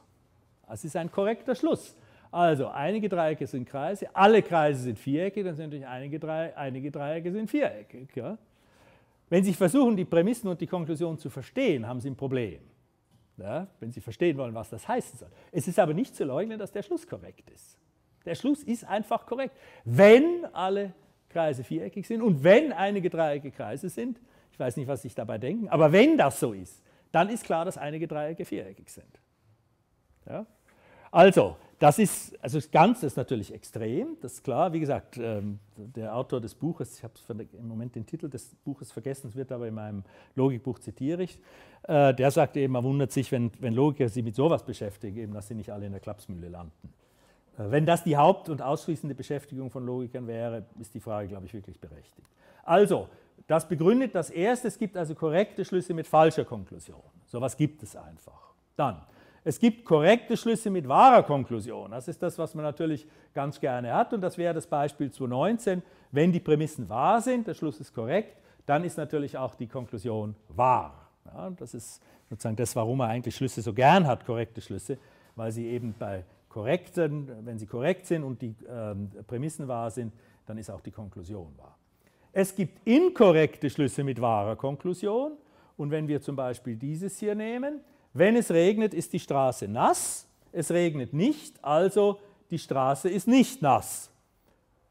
Das ist ein korrekter Schluss. Also einige Dreiecke sind Kreise, alle Kreise sind Vierecke, dann sind natürlich einige, Dreie einige Dreiecke sind viereckig. Ja? Wenn Sie versuchen, die Prämissen und die Konklusion zu verstehen, haben Sie ein Problem. Ja? Wenn Sie verstehen wollen, was das heißen soll. Es ist aber nicht zu leugnen, dass der Schluss korrekt ist. Der Schluss ist einfach korrekt. Wenn alle Kreise viereckig sind und wenn einige Dreiecke Kreise sind, ich weiß nicht, was Sie sich dabei denken, aber wenn das so ist, dann ist klar, dass einige Dreiecke viereckig sind. Ja? Also, das ist, also das Ganze ist natürlich extrem, das ist klar. Wie gesagt, ähm, der Autor des Buches, ich habe im Moment den Titel des Buches vergessen, es wird aber in meinem Logikbuch zitiere ich, äh, der sagt eben, man wundert sich, wenn, wenn Logiker sich mit sowas beschäftigen, eben, dass sie nicht alle in der Klapsmühle landen. Äh, wenn das die Haupt- und ausschließende Beschäftigung von Logikern wäre, ist die Frage, glaube ich, wirklich berechtigt. Also, das begründet das erste, es gibt also korrekte Schlüsse mit falscher Konklusion. So Sowas gibt es einfach. Dann, es gibt korrekte Schlüsse mit wahrer Konklusion. Das ist das, was man natürlich ganz gerne hat. Und das wäre das Beispiel 219. Wenn die Prämissen wahr sind, der Schluss ist korrekt, dann ist natürlich auch die Konklusion wahr. Ja, das ist sozusagen das, warum man eigentlich Schlüsse so gern hat, korrekte Schlüsse, weil sie eben bei korrekten, wenn sie korrekt sind und die ähm, Prämissen wahr sind, dann ist auch die Konklusion wahr. Es gibt inkorrekte Schlüsse mit wahrer Konklusion. Und wenn wir zum Beispiel dieses hier nehmen, wenn es regnet, ist die Straße nass, es regnet nicht, also die Straße ist nicht nass.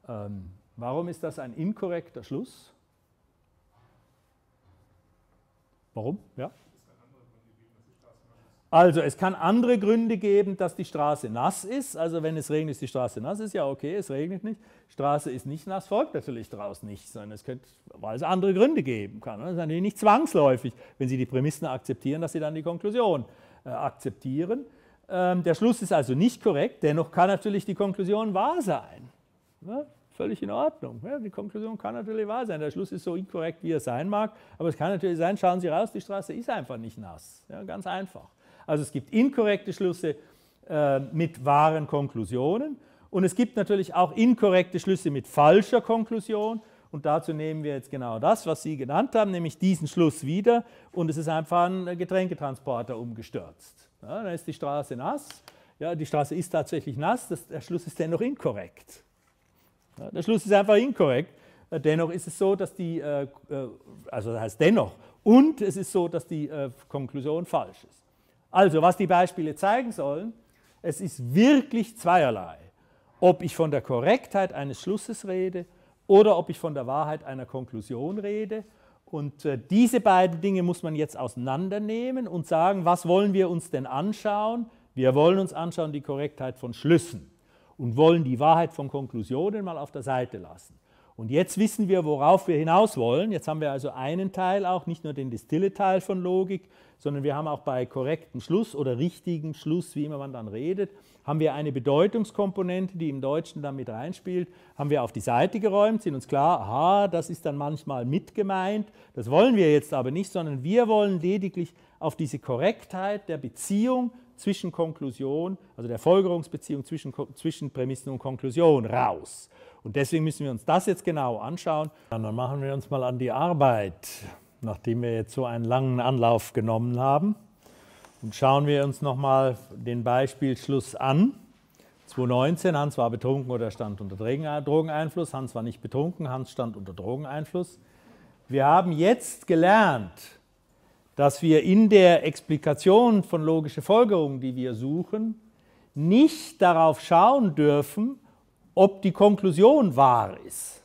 Ähm, warum ist das ein inkorrekter Schluss? Warum? Ja? Also es kann andere Gründe geben, dass die Straße nass ist. Also wenn es regnet, ist die Straße nass. Ist ja okay, es regnet nicht. Straße ist nicht nass, folgt natürlich daraus nicht, sondern es könnte, weil es andere Gründe geben kann. Das ist natürlich nicht zwangsläufig, wenn Sie die Prämissen akzeptieren, dass Sie dann die Konklusion äh, akzeptieren. Ähm, der Schluss ist also nicht korrekt, dennoch kann natürlich die Konklusion wahr sein. Ja, ne? völlig in Ordnung. Ja, die Konklusion kann natürlich wahr sein. Der Schluss ist so inkorrekt, wie er sein mag, aber es kann natürlich sein, schauen Sie raus, die Straße ist einfach nicht nass. Ja, ganz einfach. Also es gibt inkorrekte Schlüsse äh, mit wahren Konklusionen und es gibt natürlich auch inkorrekte Schlüsse mit falscher Konklusion. Und dazu nehmen wir jetzt genau das, was Sie genannt haben, nämlich diesen Schluss wieder. Und es ist einfach ein Getränketransporter umgestürzt. Ja, dann ist die Straße nass. Ja, die Straße ist tatsächlich nass. Das, der Schluss ist dennoch inkorrekt. Ja, der Schluss ist einfach inkorrekt. Äh, dennoch ist es so, dass die, äh, äh, also das heißt dennoch, und es ist so, dass die Konklusion falsch ist. Also, was die Beispiele zeigen sollen, es ist wirklich zweierlei, ob ich von der Korrektheit eines Schlusses rede oder ob ich von der Wahrheit einer Konklusion rede. Und äh, diese beiden Dinge muss man jetzt auseinandernehmen und sagen, was wollen wir uns denn anschauen? Wir wollen uns anschauen die Korrektheit von Schlüssen und wollen die Wahrheit von Konklusionen mal auf der Seite lassen. Und jetzt wissen wir, worauf wir hinaus wollen. Jetzt haben wir also einen Teil auch, nicht nur den Distille-Teil von Logik, sondern wir haben auch bei korrektem Schluss oder richtigem Schluss, wie immer man dann redet, haben wir eine Bedeutungskomponente, die im Deutschen dann mit reinspielt, haben wir auf die Seite geräumt, sind uns klar, aha, das ist dann manchmal mit gemeint. Das wollen wir jetzt aber nicht, sondern wir wollen lediglich auf diese Korrektheit der Beziehung zwischen Konklusion, also der Folgerungsbeziehung zwischen, zwischen Prämissen und Konklusion raus. Und deswegen müssen wir uns das jetzt genau anschauen. Und dann machen wir uns mal an die Arbeit, nachdem wir jetzt so einen langen Anlauf genommen haben. Und schauen wir uns nochmal den Beispielschluss an. 2019, Hans war betrunken oder stand unter Drogeneinfluss. Hans war nicht betrunken, Hans stand unter Drogeneinfluss. Wir haben jetzt gelernt, dass wir in der Explikation von logischen Folgerungen, die wir suchen, nicht darauf schauen dürfen, ob die Konklusion wahr ist.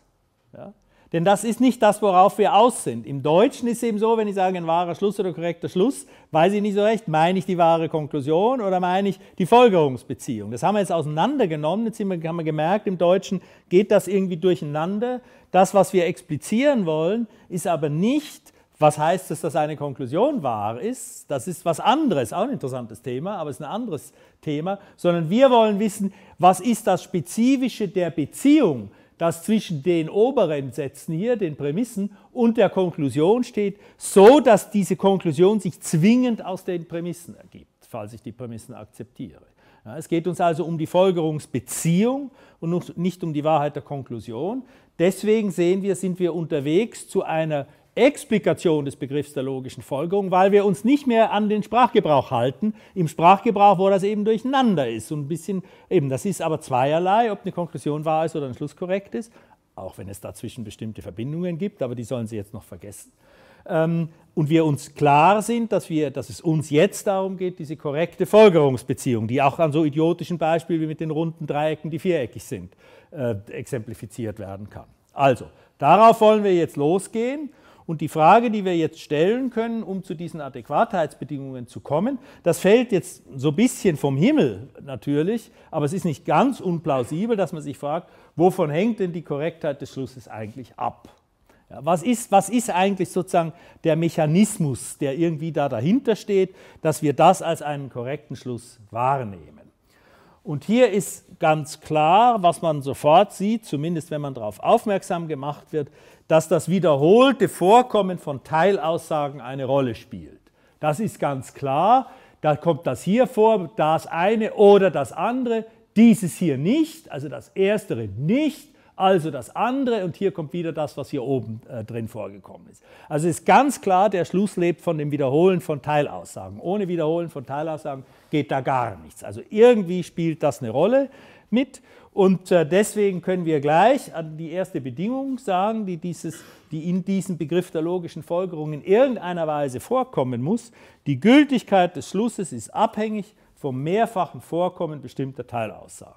Ja? Denn das ist nicht das, worauf wir aus sind. Im Deutschen ist es eben so, wenn ich sage ein wahrer Schluss oder korrekter Schluss, weiß ich nicht so recht, meine ich die wahre Konklusion oder meine ich die Folgerungsbeziehung. Das haben wir jetzt auseinandergenommen. Jetzt haben wir gemerkt, im Deutschen geht das irgendwie durcheinander. Das, was wir explizieren wollen, ist aber nicht was heißt es, dass eine Konklusion wahr ist? Das ist was anderes, auch ein interessantes Thema, aber es ist ein anderes Thema, sondern wir wollen wissen, was ist das Spezifische der Beziehung, das zwischen den oberen Sätzen hier, den Prämissen und der Konklusion steht, so dass diese Konklusion sich zwingend aus den Prämissen ergibt, falls ich die Prämissen akzeptiere. Ja, es geht uns also um die Folgerungsbeziehung und nicht um die Wahrheit der Konklusion. Deswegen sehen wir, sind wir unterwegs zu einer Explikation des Begriffs der logischen Folgerung, weil wir uns nicht mehr an den Sprachgebrauch halten, im Sprachgebrauch, wo das eben durcheinander ist und ein bisschen eben, das ist aber zweierlei, ob eine Konklusion wahr ist oder ein Schluss korrekt ist, auch wenn es dazwischen bestimmte Verbindungen gibt, aber die sollen Sie jetzt noch vergessen. Ähm, und wir uns klar sind, dass, wir, dass es uns jetzt darum geht, diese korrekte Folgerungsbeziehung, die auch an so idiotischen Beispielen wie mit den runden Dreiecken, die viereckig sind, äh, exemplifiziert werden kann. Also, darauf wollen wir jetzt losgehen und die Frage, die wir jetzt stellen können, um zu diesen Adäquatheitsbedingungen zu kommen, das fällt jetzt so ein bisschen vom Himmel natürlich, aber es ist nicht ganz unplausibel, dass man sich fragt, wovon hängt denn die Korrektheit des Schlusses eigentlich ab? Ja, was, ist, was ist eigentlich sozusagen der Mechanismus, der irgendwie da dahinter steht, dass wir das als einen korrekten Schluss wahrnehmen? Und hier ist ganz klar, was man sofort sieht, zumindest wenn man darauf aufmerksam gemacht wird, dass das wiederholte Vorkommen von Teilaussagen eine Rolle spielt. Das ist ganz klar. Da kommt das hier vor, das eine oder das andere, dieses hier nicht, also das erstere nicht, also das andere und hier kommt wieder das, was hier oben äh, drin vorgekommen ist. Also ist ganz klar, der Schluss lebt von dem Wiederholen von Teilaussagen. Ohne Wiederholen von Teilaussagen geht da gar nichts. Also irgendwie spielt das eine Rolle mit und äh, deswegen können wir gleich an die erste Bedingung sagen, die, dieses, die in diesem Begriff der logischen Folgerung in irgendeiner Weise vorkommen muss. Die Gültigkeit des Schlusses ist abhängig vom mehrfachen Vorkommen bestimmter Teilaussagen.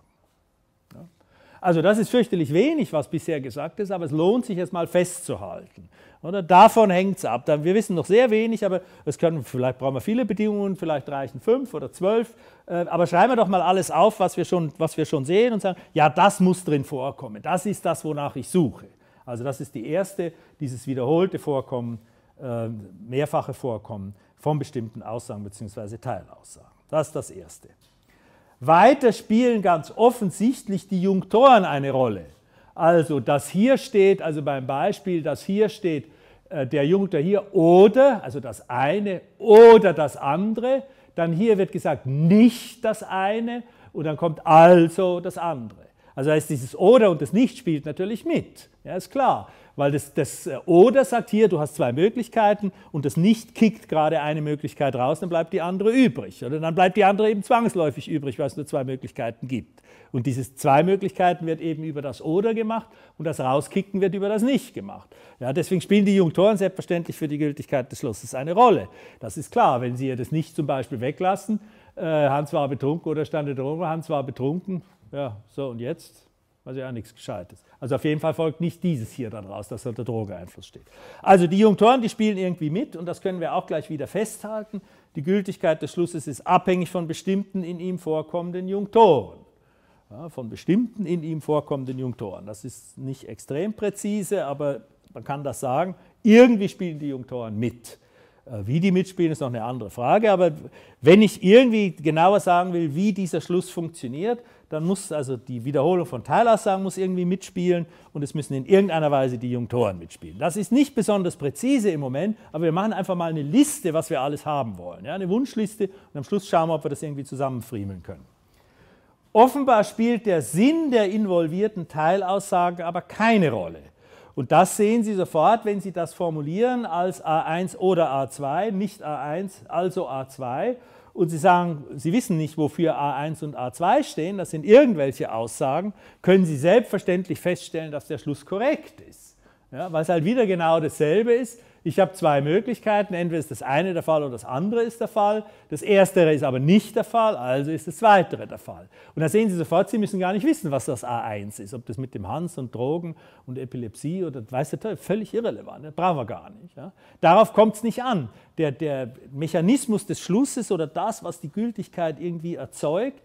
Also das ist fürchterlich wenig, was bisher gesagt ist, aber es lohnt sich erstmal festzuhalten. Oder? Davon hängt es ab. Wir wissen noch sehr wenig, aber es können, vielleicht brauchen wir viele Bedingungen, vielleicht reichen fünf oder zwölf. Äh, aber schreiben wir doch mal alles auf, was wir, schon, was wir schon sehen und sagen, ja, das muss drin vorkommen. Das ist das, wonach ich suche. Also das ist die erste, dieses wiederholte Vorkommen, äh, mehrfache Vorkommen von bestimmten Aussagen bzw. Teilaussagen. Das ist das Erste. Weiter spielen ganz offensichtlich die Junktoren eine Rolle. Also das hier steht, also beim Beispiel, das hier steht, äh, der Junktor hier oder, also das eine oder das andere. Dann hier wird gesagt, nicht das eine und dann kommt also das andere. Also heißt, dieses oder und das nicht spielt natürlich mit. Ja, ist klar. Weil das, das äh, Oder sagt hier, du hast zwei Möglichkeiten und das Nicht kickt gerade eine Möglichkeit raus, dann bleibt die andere übrig. Oder dann bleibt die andere eben zwangsläufig übrig, weil es nur zwei Möglichkeiten gibt. Und dieses zwei Möglichkeiten wird eben über das Oder gemacht und das Rauskicken wird über das Nicht gemacht. Ja, deswegen spielen die Junktoren selbstverständlich für die Gültigkeit des Schlusses eine Rolle. Das ist klar, wenn Sie ihr das Nicht zum Beispiel weglassen, äh, Hans war betrunken oder stand drüber, Hans war betrunken, ja, so und jetzt? Also ja, nichts Gescheites. Also auf jeden Fall folgt nicht dieses hier daraus, dass unter Drogeeinfluss steht. Also die Junktoren, die spielen irgendwie mit und das können wir auch gleich wieder festhalten. Die Gültigkeit des Schlusses ist abhängig von bestimmten in ihm vorkommenden Junktoren. Ja, von bestimmten in ihm vorkommenden Junktoren. Das ist nicht extrem präzise, aber man kann das sagen. Irgendwie spielen die Junktoren mit. Äh, wie die mitspielen, ist noch eine andere Frage. Aber wenn ich irgendwie genauer sagen will, wie dieser Schluss funktioniert, dann muss also die Wiederholung von Teilaussagen muss irgendwie mitspielen und es müssen in irgendeiner Weise die Junktoren mitspielen. Das ist nicht besonders präzise im Moment, aber wir machen einfach mal eine Liste, was wir alles haben wollen. Ja, eine Wunschliste und am Schluss schauen wir, ob wir das irgendwie zusammenfriemeln können. Offenbar spielt der Sinn der involvierten Teilaussagen aber keine Rolle. Und das sehen Sie sofort, wenn Sie das formulieren als A1 oder A2, nicht A1, also A2 und Sie sagen, Sie wissen nicht, wofür A1 und A2 stehen, das sind irgendwelche Aussagen, können Sie selbstverständlich feststellen, dass der Schluss korrekt ist. Ja, weil es halt wieder genau dasselbe ist. Ich habe zwei Möglichkeiten, entweder ist das eine der Fall oder das andere ist der Fall. Das erste ist aber nicht der Fall, also ist das zweite der Fall. Und da sehen Sie sofort, Sie müssen gar nicht wissen, was das A1 ist, ob das mit dem Hans und Drogen und Epilepsie oder weiß der Teufel, völlig irrelevant, das ne? brauchen wir gar nicht. Ja. Darauf kommt es nicht an. Der, der Mechanismus des Schlusses oder das, was die Gültigkeit irgendwie erzeugt,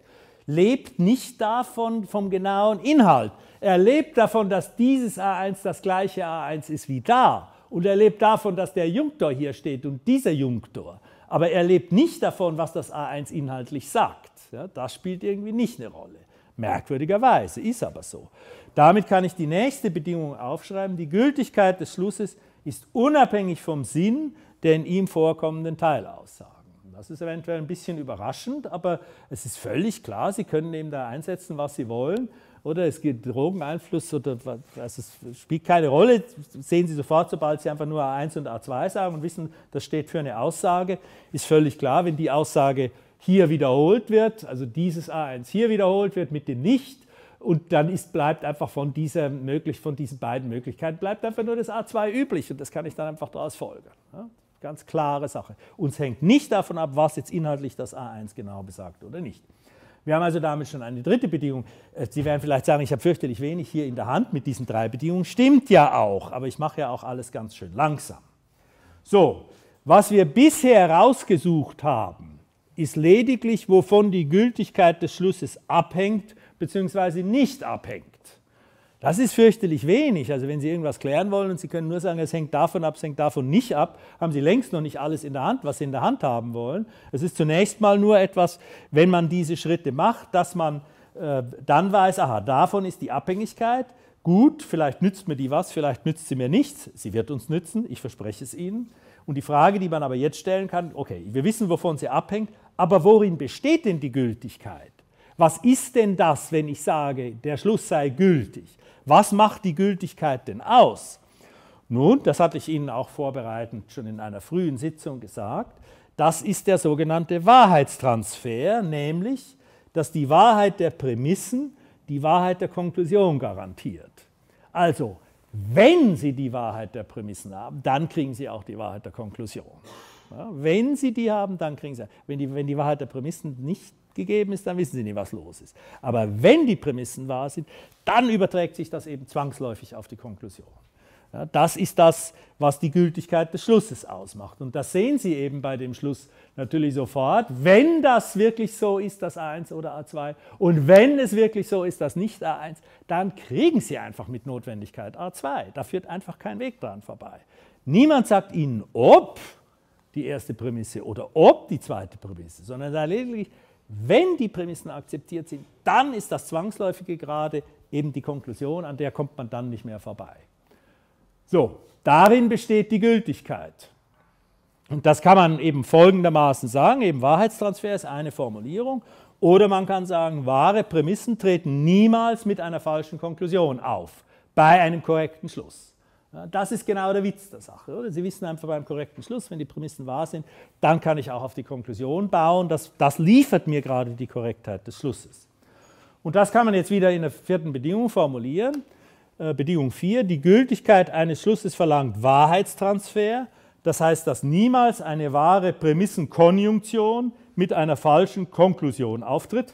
lebt nicht davon, vom genauen Inhalt. Er lebt davon, dass dieses A1 das gleiche A1 ist wie da. Und er lebt davon, dass der Junktor hier steht und dieser Junktor. Aber er lebt nicht davon, was das A1 inhaltlich sagt. Ja, das spielt irgendwie nicht eine Rolle. Merkwürdigerweise, ist aber so. Damit kann ich die nächste Bedingung aufschreiben. Die Gültigkeit des Schlusses ist unabhängig vom Sinn der in ihm vorkommenden Teilaussagen. Das ist eventuell ein bisschen überraschend, aber es ist völlig klar, Sie können eben da einsetzen, was Sie wollen oder es gibt Drogeneinfluss oder also es spielt keine Rolle, sehen Sie sofort, sobald Sie einfach nur A1 und A2 sagen und wissen, das steht für eine Aussage, ist völlig klar, wenn die Aussage hier wiederholt wird, also dieses A1 hier wiederholt wird mit dem nicht und dann ist, bleibt einfach von, dieser möglich, von diesen beiden Möglichkeiten bleibt einfach nur das A2 üblich und das kann ich dann einfach daraus folgern. Ja? Ganz klare Sache. Uns hängt nicht davon ab, was jetzt inhaltlich das A1 genau besagt oder nicht. Wir haben also damit schon eine dritte Bedingung. Äh, Sie werden vielleicht sagen, ich habe fürchterlich wenig hier in der Hand mit diesen drei Bedingungen. Stimmt ja auch, aber ich mache ja auch alles ganz schön langsam. So, was wir bisher rausgesucht haben, ist lediglich, wovon die Gültigkeit des Schlusses abhängt bzw. nicht abhängt. Das ist fürchterlich wenig. Also wenn Sie irgendwas klären wollen und Sie können nur sagen, es hängt davon ab, es hängt davon nicht ab, haben Sie längst noch nicht alles in der Hand, was Sie in der Hand haben wollen. Es ist zunächst mal nur etwas, wenn man diese Schritte macht, dass man äh, dann weiß, aha, davon ist die Abhängigkeit. Gut, vielleicht nützt mir die was, vielleicht nützt sie mir nichts. Sie wird uns nützen, ich verspreche es Ihnen. Und die Frage, die man aber jetzt stellen kann, okay, wir wissen, wovon sie abhängt, aber worin besteht denn die Gültigkeit? Was ist denn das, wenn ich sage, der Schluss sei gültig? Was macht die Gültigkeit denn aus? Nun, das hatte ich Ihnen auch vorbereitend schon in einer frühen Sitzung gesagt, das ist der sogenannte Wahrheitstransfer, nämlich, dass die Wahrheit der Prämissen die Wahrheit der Konklusion garantiert. Also, wenn Sie die Wahrheit der Prämissen haben, dann kriegen Sie auch die Wahrheit der Konklusion. Ja, wenn Sie die haben, dann kriegen Sie. Wenn die, wenn die Wahrheit der Prämissen nicht gegeben ist, dann wissen Sie nicht, was los ist. Aber wenn die Prämissen wahr sind, dann überträgt sich das eben zwangsläufig auf die Konklusion. Ja, das ist das, was die Gültigkeit des Schlusses ausmacht. Und das sehen Sie eben bei dem Schluss natürlich sofort, wenn das wirklich so ist, das A1 oder A2, und wenn es wirklich so ist, das nicht A1, dann kriegen Sie einfach mit Notwendigkeit A2. Da führt einfach kein Weg dran vorbei. Niemand sagt Ihnen, ob die erste Prämisse oder ob die zweite Prämisse, sondern lediglich, wenn die Prämissen akzeptiert sind, dann ist das zwangsläufige gerade eben die Konklusion, an der kommt man dann nicht mehr vorbei. So, darin besteht die Gültigkeit. Und das kann man eben folgendermaßen sagen, eben Wahrheitstransfer ist eine Formulierung, oder man kann sagen, wahre Prämissen treten niemals mit einer falschen Konklusion auf, bei einem korrekten Schluss. Das ist genau der Witz der Sache. Oder? Sie wissen einfach beim korrekten Schluss, wenn die Prämissen wahr sind, dann kann ich auch auf die Konklusion bauen. Das, das liefert mir gerade die Korrektheit des Schlusses. Und das kann man jetzt wieder in der vierten Bedingung formulieren. Äh, Bedingung 4, die Gültigkeit eines Schlusses verlangt Wahrheitstransfer, das heißt, dass niemals eine wahre Prämissenkonjunktion mit einer falschen Konklusion auftritt.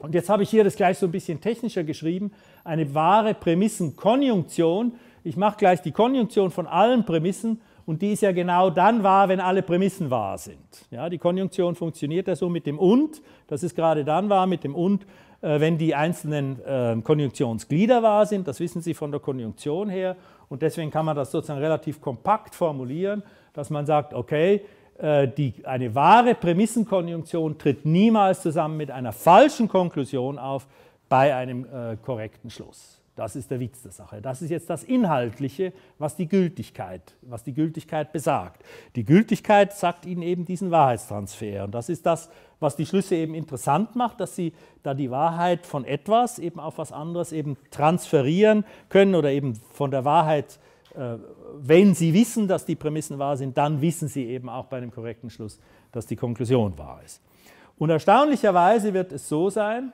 Und jetzt habe ich hier das gleich so ein bisschen technischer geschrieben. Eine wahre Prämissenkonjunktion ich mache gleich die Konjunktion von allen Prämissen und die ist ja genau dann wahr, wenn alle Prämissen wahr sind. Ja, die Konjunktion funktioniert ja so mit dem und, das ist gerade dann wahr mit dem und, äh, wenn die einzelnen äh, Konjunktionsglieder wahr sind, das wissen Sie von der Konjunktion her und deswegen kann man das sozusagen relativ kompakt formulieren, dass man sagt, okay, äh, die, eine wahre Prämissenkonjunktion tritt niemals zusammen mit einer falschen Konklusion auf bei einem korrekten Schluss. Das ist der Witz der Sache. Das ist jetzt das Inhaltliche, was die Gültigkeit, was die Gültigkeit besagt. Die Gültigkeit sagt Ihnen eben diesen Wahrheitstransfer. Und das ist das, was die Schlüsse eben interessant macht, dass Sie da die Wahrheit von etwas eben auf was anderes eben transferieren können oder eben von der Wahrheit, äh, wenn Sie wissen, dass die Prämissen wahr sind, dann wissen Sie eben auch bei einem korrekten Schluss, dass die Konklusion wahr ist. Und erstaunlicherweise wird es so sein,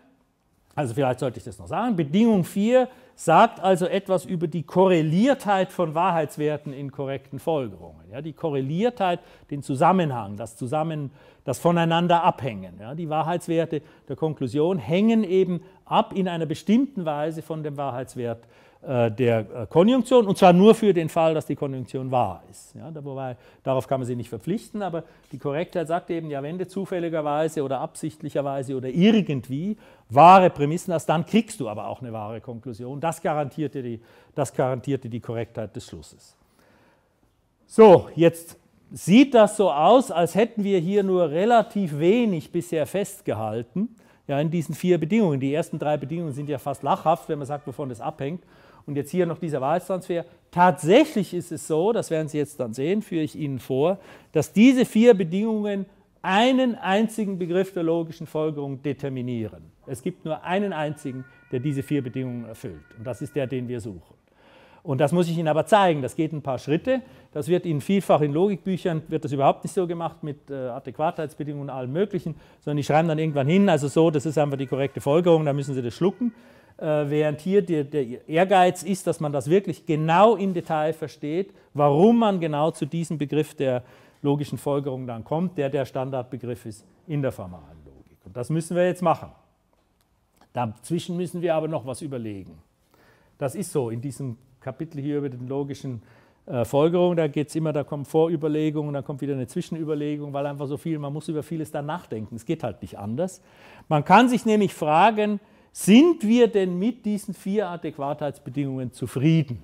also vielleicht sollte ich das noch sagen, Bedingung 4 sagt also etwas über die Korreliertheit von Wahrheitswerten in korrekten Folgerungen. Ja, die Korreliertheit, den Zusammenhang, das, Zusammen, das voneinander abhängen. Ja, die Wahrheitswerte der Konklusion hängen eben ab in einer bestimmten Weise von dem Wahrheitswert äh, der äh, Konjunktion, und zwar nur für den Fall, dass die Konjunktion wahr ist. Ja, wobei, darauf kann man sie nicht verpflichten, aber die Korrektheit sagt eben, ja, wenn du zufälligerweise oder absichtlicherweise oder irgendwie wahre Prämissen hast, dann kriegst du aber auch eine wahre Konklusion. Das garantierte die, das garantierte die Korrektheit des Schlusses. So, jetzt sieht das so aus, als hätten wir hier nur relativ wenig bisher festgehalten, ja, in diesen vier Bedingungen. Die ersten drei Bedingungen sind ja fast lachhaft, wenn man sagt, wovon das abhängt. Und jetzt hier noch dieser Wahltransfer. Tatsächlich ist es so, das werden Sie jetzt dann sehen, führe ich Ihnen vor, dass diese vier Bedingungen einen einzigen Begriff der logischen Folgerung determinieren. Es gibt nur einen einzigen, der diese vier Bedingungen erfüllt. Und das ist der, den wir suchen. Und das muss ich Ihnen aber zeigen. Das geht ein paar Schritte. Das wird Ihnen vielfach in Logikbüchern, wird das überhaupt nicht so gemacht mit äh, Adäquatheitsbedingungen und allem Möglichen, sondern ich schreibe dann irgendwann hin, also so, das ist einfach die korrekte Folgerung, da müssen Sie das schlucken während hier der, der Ehrgeiz ist, dass man das wirklich genau im Detail versteht, warum man genau zu diesem Begriff der logischen Folgerung dann kommt, der der Standardbegriff ist in der formalen Logik. Und das müssen wir jetzt machen. Dazwischen müssen wir aber noch was überlegen. Das ist so in diesem Kapitel hier über den logischen äh, Folgerung, da geht es immer, da kommen Vorüberlegungen, dann kommt wieder eine Zwischenüberlegung, weil einfach so viel, man muss über vieles dann nachdenken. Es geht halt nicht anders. Man kann sich nämlich fragen, sind wir denn mit diesen vier Adäquatheitsbedingungen zufrieden?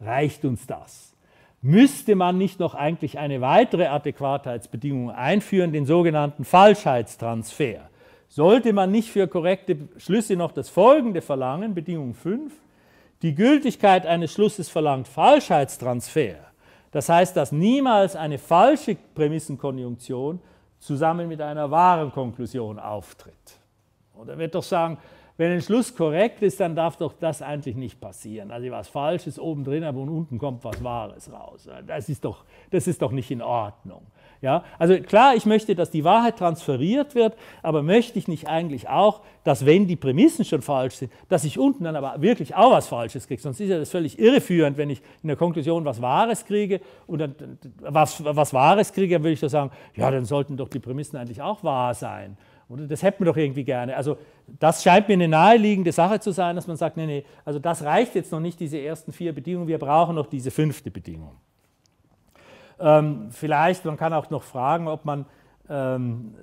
Reicht uns das? Müsste man nicht noch eigentlich eine weitere Adäquatheitsbedingung einführen, den sogenannten Falschheitstransfer? Sollte man nicht für korrekte Schlüsse noch das folgende verlangen, Bedingung 5? Die Gültigkeit eines Schlusses verlangt Falschheitstransfer. Das heißt, dass niemals eine falsche Prämissenkonjunktion zusammen mit einer wahren Konklusion auftritt. Oder wird doch sagen, wenn ein Schluss korrekt ist, dann darf doch das eigentlich nicht passieren. Also was Falsches oben drin, aber unten kommt was Wahres raus. Das ist doch, das ist doch nicht in Ordnung. Ja? Also klar, ich möchte, dass die Wahrheit transferiert wird, aber möchte ich nicht eigentlich auch, dass wenn die Prämissen schon falsch sind, dass ich unten dann aber wirklich auch was Falsches kriege. Sonst ist ja das völlig irreführend, wenn ich in der Konklusion was Wahres kriege und dann was, was Wahres kriege, dann würde ich doch sagen, ja, dann sollten doch die Prämissen eigentlich auch wahr sein. Oder das hätten wir doch irgendwie gerne. Also das scheint mir eine naheliegende Sache zu sein, dass man sagt, nee, nee, also das reicht jetzt noch nicht, diese ersten vier Bedingungen, wir brauchen noch diese fünfte Bedingung. Ähm, vielleicht, man kann auch noch fragen, ob man ähm,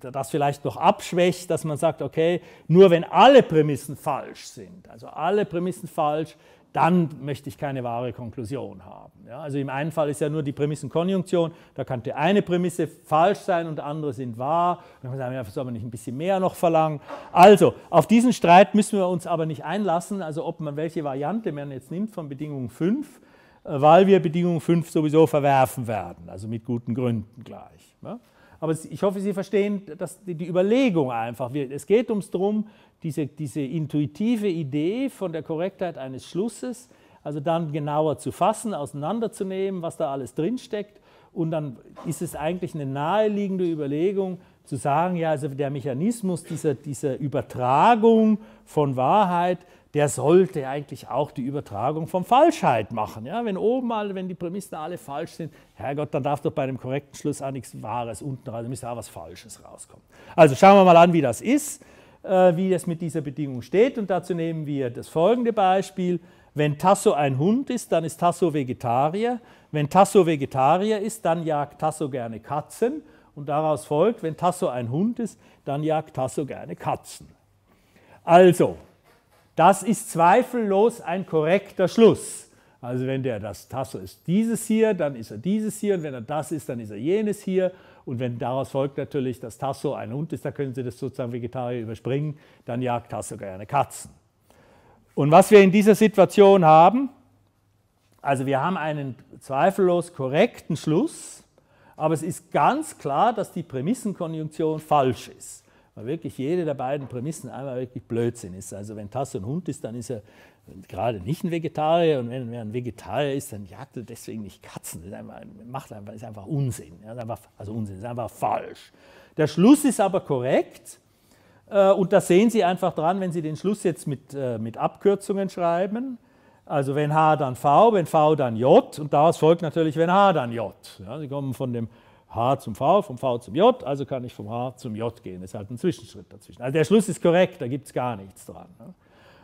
das vielleicht noch abschwächt, dass man sagt, okay, nur wenn alle Prämissen falsch sind, also alle Prämissen falsch, dann möchte ich keine wahre Konklusion haben. Ja, also im einen Fall ist ja nur die Prämissenkonjunktion, da könnte eine Prämisse falsch sein und andere sind wahr. Dann kann man sagen, ja, soll man nicht ein bisschen mehr noch verlangen. Also, auf diesen Streit müssen wir uns aber nicht einlassen, also ob man welche Variante man jetzt nimmt von Bedingung 5, äh, weil wir Bedingung 5 sowieso verwerfen werden, also mit guten Gründen gleich. Ja. Ne? Aber ich hoffe, Sie verstehen dass die Überlegung einfach. Es geht ums Drum, diese, diese intuitive Idee von der Korrektheit eines Schlusses, also dann genauer zu fassen, auseinanderzunehmen, was da alles drinsteckt. Und dann ist es eigentlich eine naheliegende Überlegung zu sagen, ja, also der Mechanismus dieser, dieser Übertragung von Wahrheit, der sollte eigentlich auch die Übertragung von Falschheit machen. Ja, wenn oben alle, wenn die Prämissen alle falsch sind, Herrgott, dann darf doch bei einem korrekten Schluss auch nichts Wahres unten raus, da müsste auch was Falsches rauskommen. Also schauen wir mal an, wie das ist. Äh, wie es mit dieser Bedingung steht. Und dazu nehmen wir das folgende Beispiel. Wenn Tasso ein Hund ist, dann ist Tasso Vegetarier. Wenn Tasso Vegetarier ist, dann jagt Tasso gerne Katzen. Und daraus folgt, wenn Tasso ein Hund ist, dann jagt Tasso gerne Katzen. Also, das ist zweifellos ein korrekter Schluss. Also wenn der das Tasso ist dieses hier, dann ist er dieses hier. Und wenn er das ist, dann ist er jenes hier. Und wenn daraus folgt natürlich, dass Tasso ein Hund ist, da können Sie das sozusagen Vegetarier überspringen, dann jagt Tasso gerne Katzen. Und was wir in dieser Situation haben, also wir haben einen zweifellos korrekten Schluss, aber es ist ganz klar, dass die Prämissenkonjunktion falsch ist weil wirklich jede der beiden Prämissen einmal wirklich Blödsinn ist. Also wenn Tasso ein Hund ist, dann ist er gerade nicht ein Vegetarier und wenn er ein Vegetarier ist, dann jagt er deswegen nicht Katzen. Das ist einfach, macht einfach, ist einfach Unsinn. Ist einfach, also Unsinn, ist einfach falsch. Der Schluss ist aber korrekt äh, und da sehen Sie einfach dran, wenn Sie den Schluss jetzt mit, äh, mit Abkürzungen schreiben. Also wenn H dann V, wenn V dann J und daraus folgt natürlich wenn H dann J. Ja, Sie kommen von dem H zum V, vom V zum J, also kann ich vom H zum J gehen. Das ist halt ein Zwischenschritt dazwischen. Also der Schluss ist korrekt, da gibt es gar nichts dran. Ne?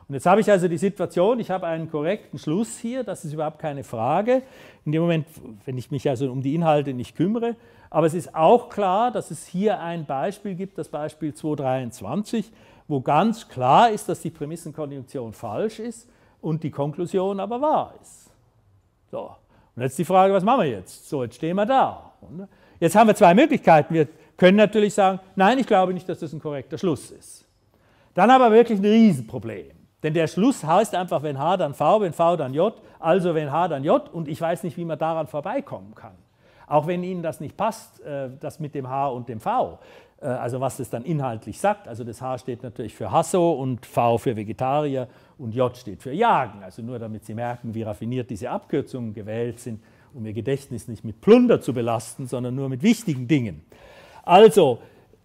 Und jetzt habe ich also die Situation, ich habe einen korrekten Schluss hier, das ist überhaupt keine Frage. In dem Moment, wenn ich mich also um die Inhalte nicht kümmere, aber es ist auch klar, dass es hier ein Beispiel gibt, das Beispiel 223, wo ganz klar ist, dass die Prämissenkonjunktion falsch ist und die Konklusion aber wahr ist. So, und jetzt die Frage, was machen wir jetzt? So, jetzt stehen wir da. Ne? Jetzt haben wir zwei Möglichkeiten. Wir können natürlich sagen, nein, ich glaube nicht, dass das ein korrekter Schluss ist. Dann aber wirklich ein Riesenproblem. Denn der Schluss heißt einfach, wenn h dann v, wenn v dann j, also wenn h dann j und ich weiß nicht, wie man daran vorbeikommen kann. Auch wenn Ihnen das nicht passt, äh, das mit dem h und dem v, äh, also was das dann inhaltlich sagt. Also das h steht natürlich für Hasso und v für Vegetarier und j steht für Jagen. Also nur damit Sie merken, wie raffiniert diese Abkürzungen gewählt sind, um ihr Gedächtnis nicht mit Plunder zu belasten, sondern nur mit wichtigen Dingen. Also,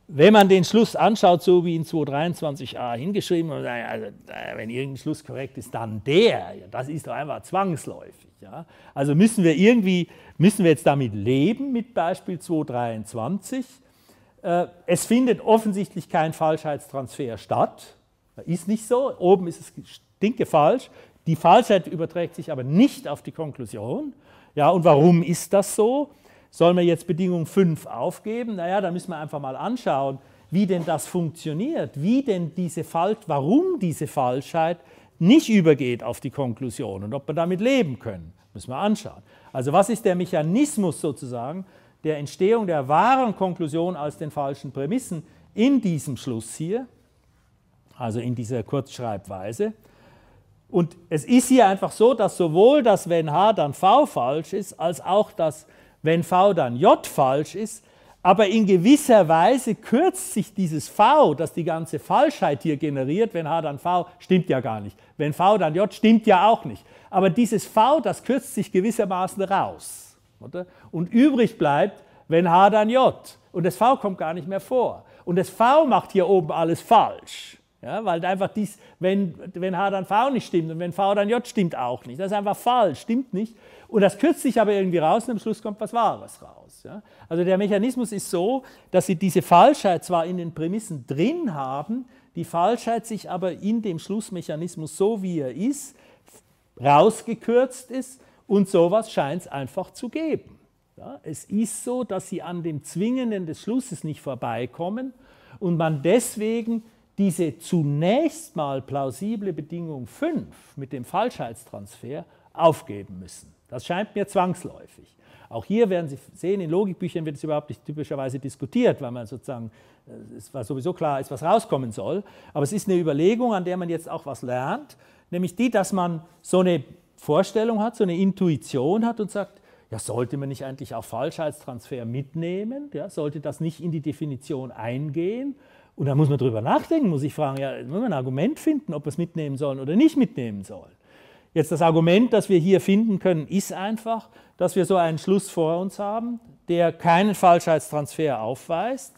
wenn man den Schluss anschaut, so wie in 223a hingeschrieben, also, wenn irgendein Schluss korrekt ist, dann der. Das ist doch einfach zwangsläufig. Ja? Also müssen wir irgendwie, müssen wir jetzt damit leben, mit Beispiel 223. Äh, es findet offensichtlich kein Falschheitstransfer statt. Ist nicht so. Oben ist es stinke falsch. Die Falschheit überträgt sich aber nicht auf die Konklusion. Ja, und warum ist das so? Sollen wir jetzt Bedingung 5 aufgeben? Naja, da müssen wir einfach mal anschauen, wie denn das funktioniert, wie denn diese Falsch, warum diese Falschheit nicht übergeht auf die Konklusion und ob wir damit leben können, müssen wir anschauen. Also was ist der Mechanismus sozusagen der Entstehung der wahren Konklusion als den falschen Prämissen in diesem Schluss hier, also in dieser Kurzschreibweise? Und es ist hier einfach so, dass sowohl das wenn h dann v falsch ist, als auch das wenn v dann j falsch ist, aber in gewisser Weise kürzt sich dieses v, das die ganze Falschheit hier generiert, wenn h dann v, stimmt ja gar nicht. Wenn v dann j, stimmt ja auch nicht. Aber dieses v, das kürzt sich gewissermaßen raus. Oder? Und übrig bleibt, wenn h dann j. Und das v kommt gar nicht mehr vor. Und das v macht hier oben alles falsch. Ja, weil einfach dies, wenn, wenn H dann V nicht stimmt und wenn V dann J stimmt auch nicht. Das ist einfach falsch, stimmt nicht. Und das kürzt sich aber irgendwie raus und am Schluss kommt was Wahres raus. Ja? Also der Mechanismus ist so, dass sie diese Falschheit zwar in den Prämissen drin haben, die Falschheit sich aber in dem Schlussmechanismus, so wie er ist, rausgekürzt ist und sowas scheint es einfach zu geben. Ja? Es ist so, dass sie an dem Zwingenden des Schlusses nicht vorbeikommen und man deswegen diese zunächst mal plausible Bedingung 5 mit dem Falschheitstransfer aufgeben müssen. Das scheint mir zwangsläufig. Auch hier werden Sie sehen, in Logikbüchern wird es überhaupt nicht typischerweise diskutiert, weil man sozusagen, äh, es war sowieso klar ist, was rauskommen soll. Aber es ist eine Überlegung, an der man jetzt auch was lernt, nämlich die, dass man so eine Vorstellung hat, so eine Intuition hat und sagt, ja, sollte man nicht eigentlich auch Falschheitstransfer mitnehmen? Ja, sollte das nicht in die Definition eingehen? Und da muss man drüber nachdenken, muss ich fragen, ja, muss man ein Argument finden, ob wir es mitnehmen sollen oder nicht mitnehmen sollen. Jetzt das Argument, das wir hier finden können, ist einfach, dass wir so einen Schluss vor uns haben, der keinen Falschheitstransfer aufweist,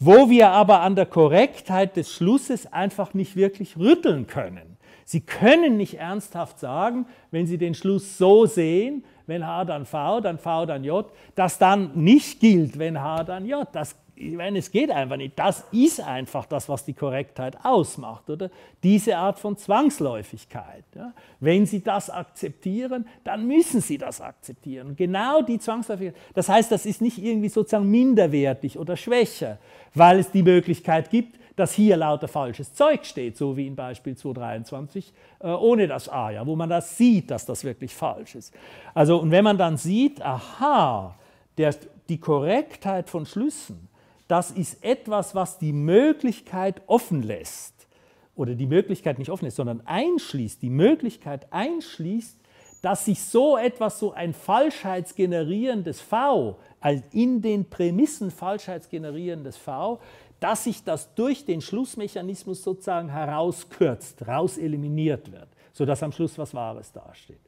wo wir aber an der Korrektheit des Schlusses einfach nicht wirklich rütteln können. Sie können nicht ernsthaft sagen, wenn Sie den Schluss so sehen, wenn H dann V, dann V dann J, das dann nicht gilt, wenn H dann J. Das ich meine, es geht einfach nicht. Das ist einfach das, was die Korrektheit ausmacht, oder? Diese Art von Zwangsläufigkeit. Ja? Wenn Sie das akzeptieren, dann müssen Sie das akzeptieren. Genau die Zwangsläufigkeit. Das heißt, das ist nicht irgendwie sozusagen minderwertig oder schwächer, weil es die Möglichkeit gibt, dass hier lauter falsches Zeug steht, so wie in Beispiel 223, äh, ohne das A, ja, wo man das sieht, dass das wirklich falsch ist. Also, und wenn man dann sieht, aha, der, die Korrektheit von Schlüssen das ist etwas, was die Möglichkeit offen lässt, oder die Möglichkeit nicht offen lässt, sondern einschließt, die Möglichkeit einschließt, dass sich so etwas, so ein falschheitsgenerierendes V, also in den Prämissen falschheitsgenerierendes V, dass sich das durch den Schlussmechanismus sozusagen herauskürzt, rauseliminiert wird, sodass am Schluss was Wahres dasteht.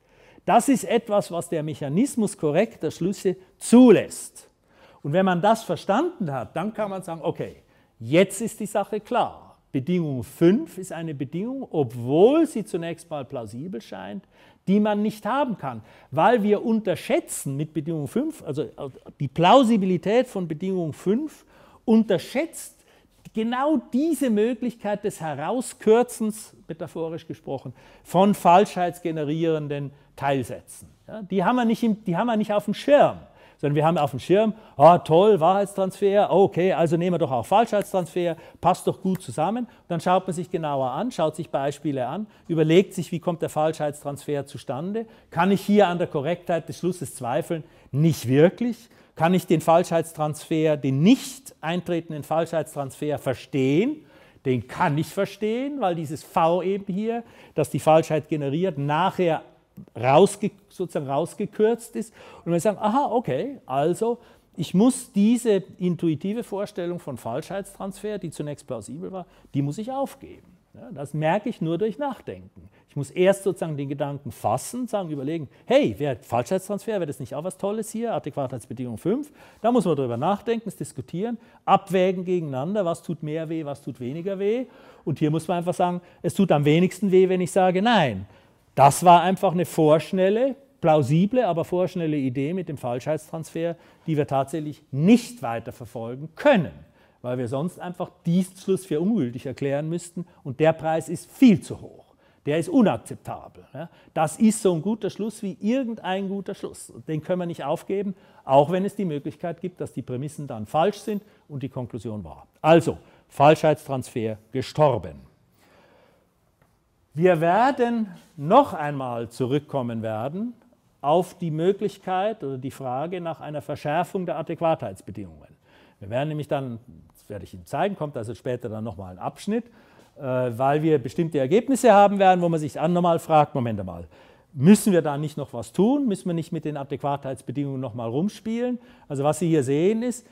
Das ist etwas, was der Mechanismus korrekter Schlüsse zulässt. Und wenn man das verstanden hat, dann kann man sagen, okay, jetzt ist die Sache klar. Bedingung 5 ist eine Bedingung, obwohl sie zunächst mal plausibel scheint, die man nicht haben kann, weil wir unterschätzen mit Bedingung 5, also äh, die Plausibilität von Bedingung 5 unterschätzt genau diese Möglichkeit des Herauskürzens, metaphorisch gesprochen, von falschheitsgenerierenden Teilsätzen. Ja, die, haben wir nicht im, die haben wir nicht auf dem Schirm sondern wir haben auf dem Schirm, ah, toll, Wahrheitstransfer, okay, also nehmen wir doch auch Falschheitstransfer, passt doch gut zusammen. Dann schaut man sich genauer an, schaut sich Beispiele an, überlegt sich, wie kommt der Falschheitstransfer zustande, kann ich hier an der Korrektheit des Schlusses zweifeln? Nicht wirklich. Kann ich den Falschheitstransfer, den nicht eintretenden Falschheitstransfer verstehen? den kann ich verstehen, weil dieses V eben hier, das die Falschheit generiert, nachher rausge sozusagen rausgekürzt ist. Und wir sagen, aha, okay, also ich muss diese intuitive Vorstellung von Falschheitstransfer, die zunächst plausibel war, die muss ich aufgeben. Ja, das merke ich nur durch Nachdenken. Ich muss erst sozusagen den Gedanken fassen, sagen, überlegen, hey, wäre Falschheitstransfer, wäre das nicht auch was Tolles hier, Adäquatheitsbedingung 5, da muss man darüber nachdenken, es diskutieren, abwägen gegeneinander, was tut mehr weh, was tut weniger weh. Und hier muss man einfach sagen, es tut am wenigsten weh, wenn ich sage nein. Das war einfach eine vorschnelle, plausible, aber vorschnelle Idee mit dem Falschheitstransfer, die wir tatsächlich nicht weiter verfolgen können, weil wir sonst einfach diesen Schluss für ungültig erklären müssten und der Preis ist viel zu hoch. Der ist unakzeptabel. Das ist so ein guter Schluss wie irgendein guter Schluss. Den können wir nicht aufgeben, auch wenn es die Möglichkeit gibt, dass die Prämissen dann falsch sind und die Konklusion wahr. Also, Falschheitstransfer gestorben. Wir werden noch einmal zurückkommen werden auf die Möglichkeit oder die Frage nach einer Verschärfung der Adäquatheitsbedingungen. Wir werden nämlich dann, das werde ich Ihnen zeigen, kommt also später dann nochmal ein Abschnitt, äh, weil wir bestimmte Ergebnisse haben werden, wo man sich dann nochmal fragt, Moment mal, müssen wir da nicht noch was tun? Müssen wir nicht mit den Adäquatheitsbedingungen nochmal rumspielen? Also was Sie hier sehen ist,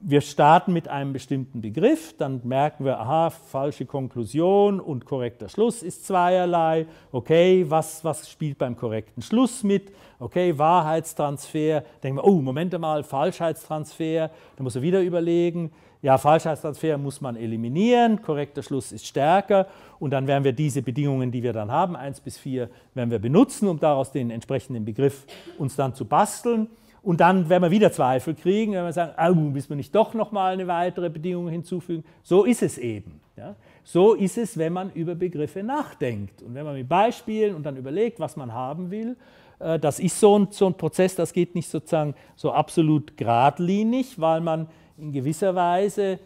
wir starten mit einem bestimmten Begriff, dann merken wir, aha, falsche Konklusion und korrekter Schluss ist zweierlei. Okay, was, was spielt beim korrekten Schluss mit? Okay, Wahrheitstransfer. Denken wir, oh, Moment mal, Falschheitstransfer. Da muss er wieder überlegen. Ja, Falschheitstransfer muss man eliminieren, korrekter Schluss ist stärker und dann werden wir diese Bedingungen, die wir dann haben, 1 bis 4, werden wir benutzen, um daraus den entsprechenden Begriff uns dann zu basteln. Und dann werden wir wieder Zweifel kriegen, wenn wir sagen, ah, müssen wir nicht doch nochmal eine weitere Bedingung hinzufügen. So ist es eben. Ja? So ist es, wenn man über Begriffe nachdenkt. Und wenn man mit Beispielen und dann überlegt, was man haben will, äh, das ist so ein, so ein Prozess, das geht nicht sozusagen so absolut geradlinig, weil man in gewisser Weise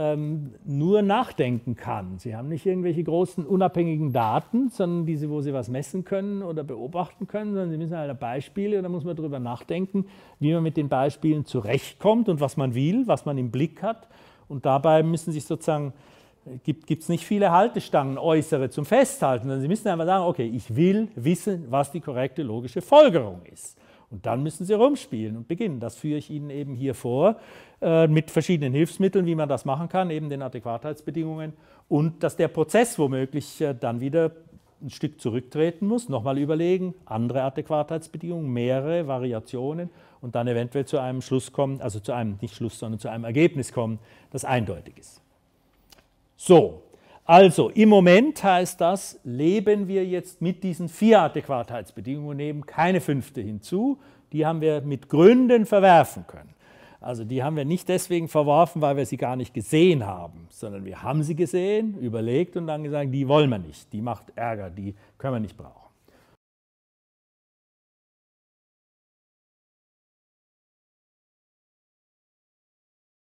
ähm, nur nachdenken kann. Sie haben nicht irgendwelche großen unabhängigen Daten, sondern diese, wo Sie was messen können oder beobachten können, sondern Sie müssen halt Beispiele und da muss man darüber nachdenken, wie man mit den Beispielen zurechtkommt und was man will, was man im Blick hat. Und dabei müssen sich sozusagen äh, gibt es nicht viele Haltestangen äußere zum Festhalten, sondern Sie müssen einfach sagen, okay, ich will wissen, was die korrekte logische Folgerung ist. Und dann müssen Sie rumspielen und beginnen. Das führe ich Ihnen eben hier vor äh, mit verschiedenen Hilfsmitteln, wie man das machen kann, eben den Adäquatheitsbedingungen und dass der Prozess womöglich äh, dann wieder ein Stück zurücktreten muss, nochmal überlegen, andere Adäquatheitsbedingungen, mehrere Variationen und dann eventuell zu einem Schluss kommen, also zu einem, nicht Schluss, sondern zu einem Ergebnis kommen, das eindeutig ist. So, also im Moment heißt das, leben wir jetzt mit diesen vier Adäquatheitsbedingungen, und nehmen keine fünfte hinzu. Die haben wir mit Gründen verwerfen können. Also die haben wir nicht deswegen verworfen, weil wir sie gar nicht gesehen haben, sondern wir haben sie gesehen, überlegt und dann gesagt, die wollen wir nicht, die macht Ärger, die können wir nicht brauchen.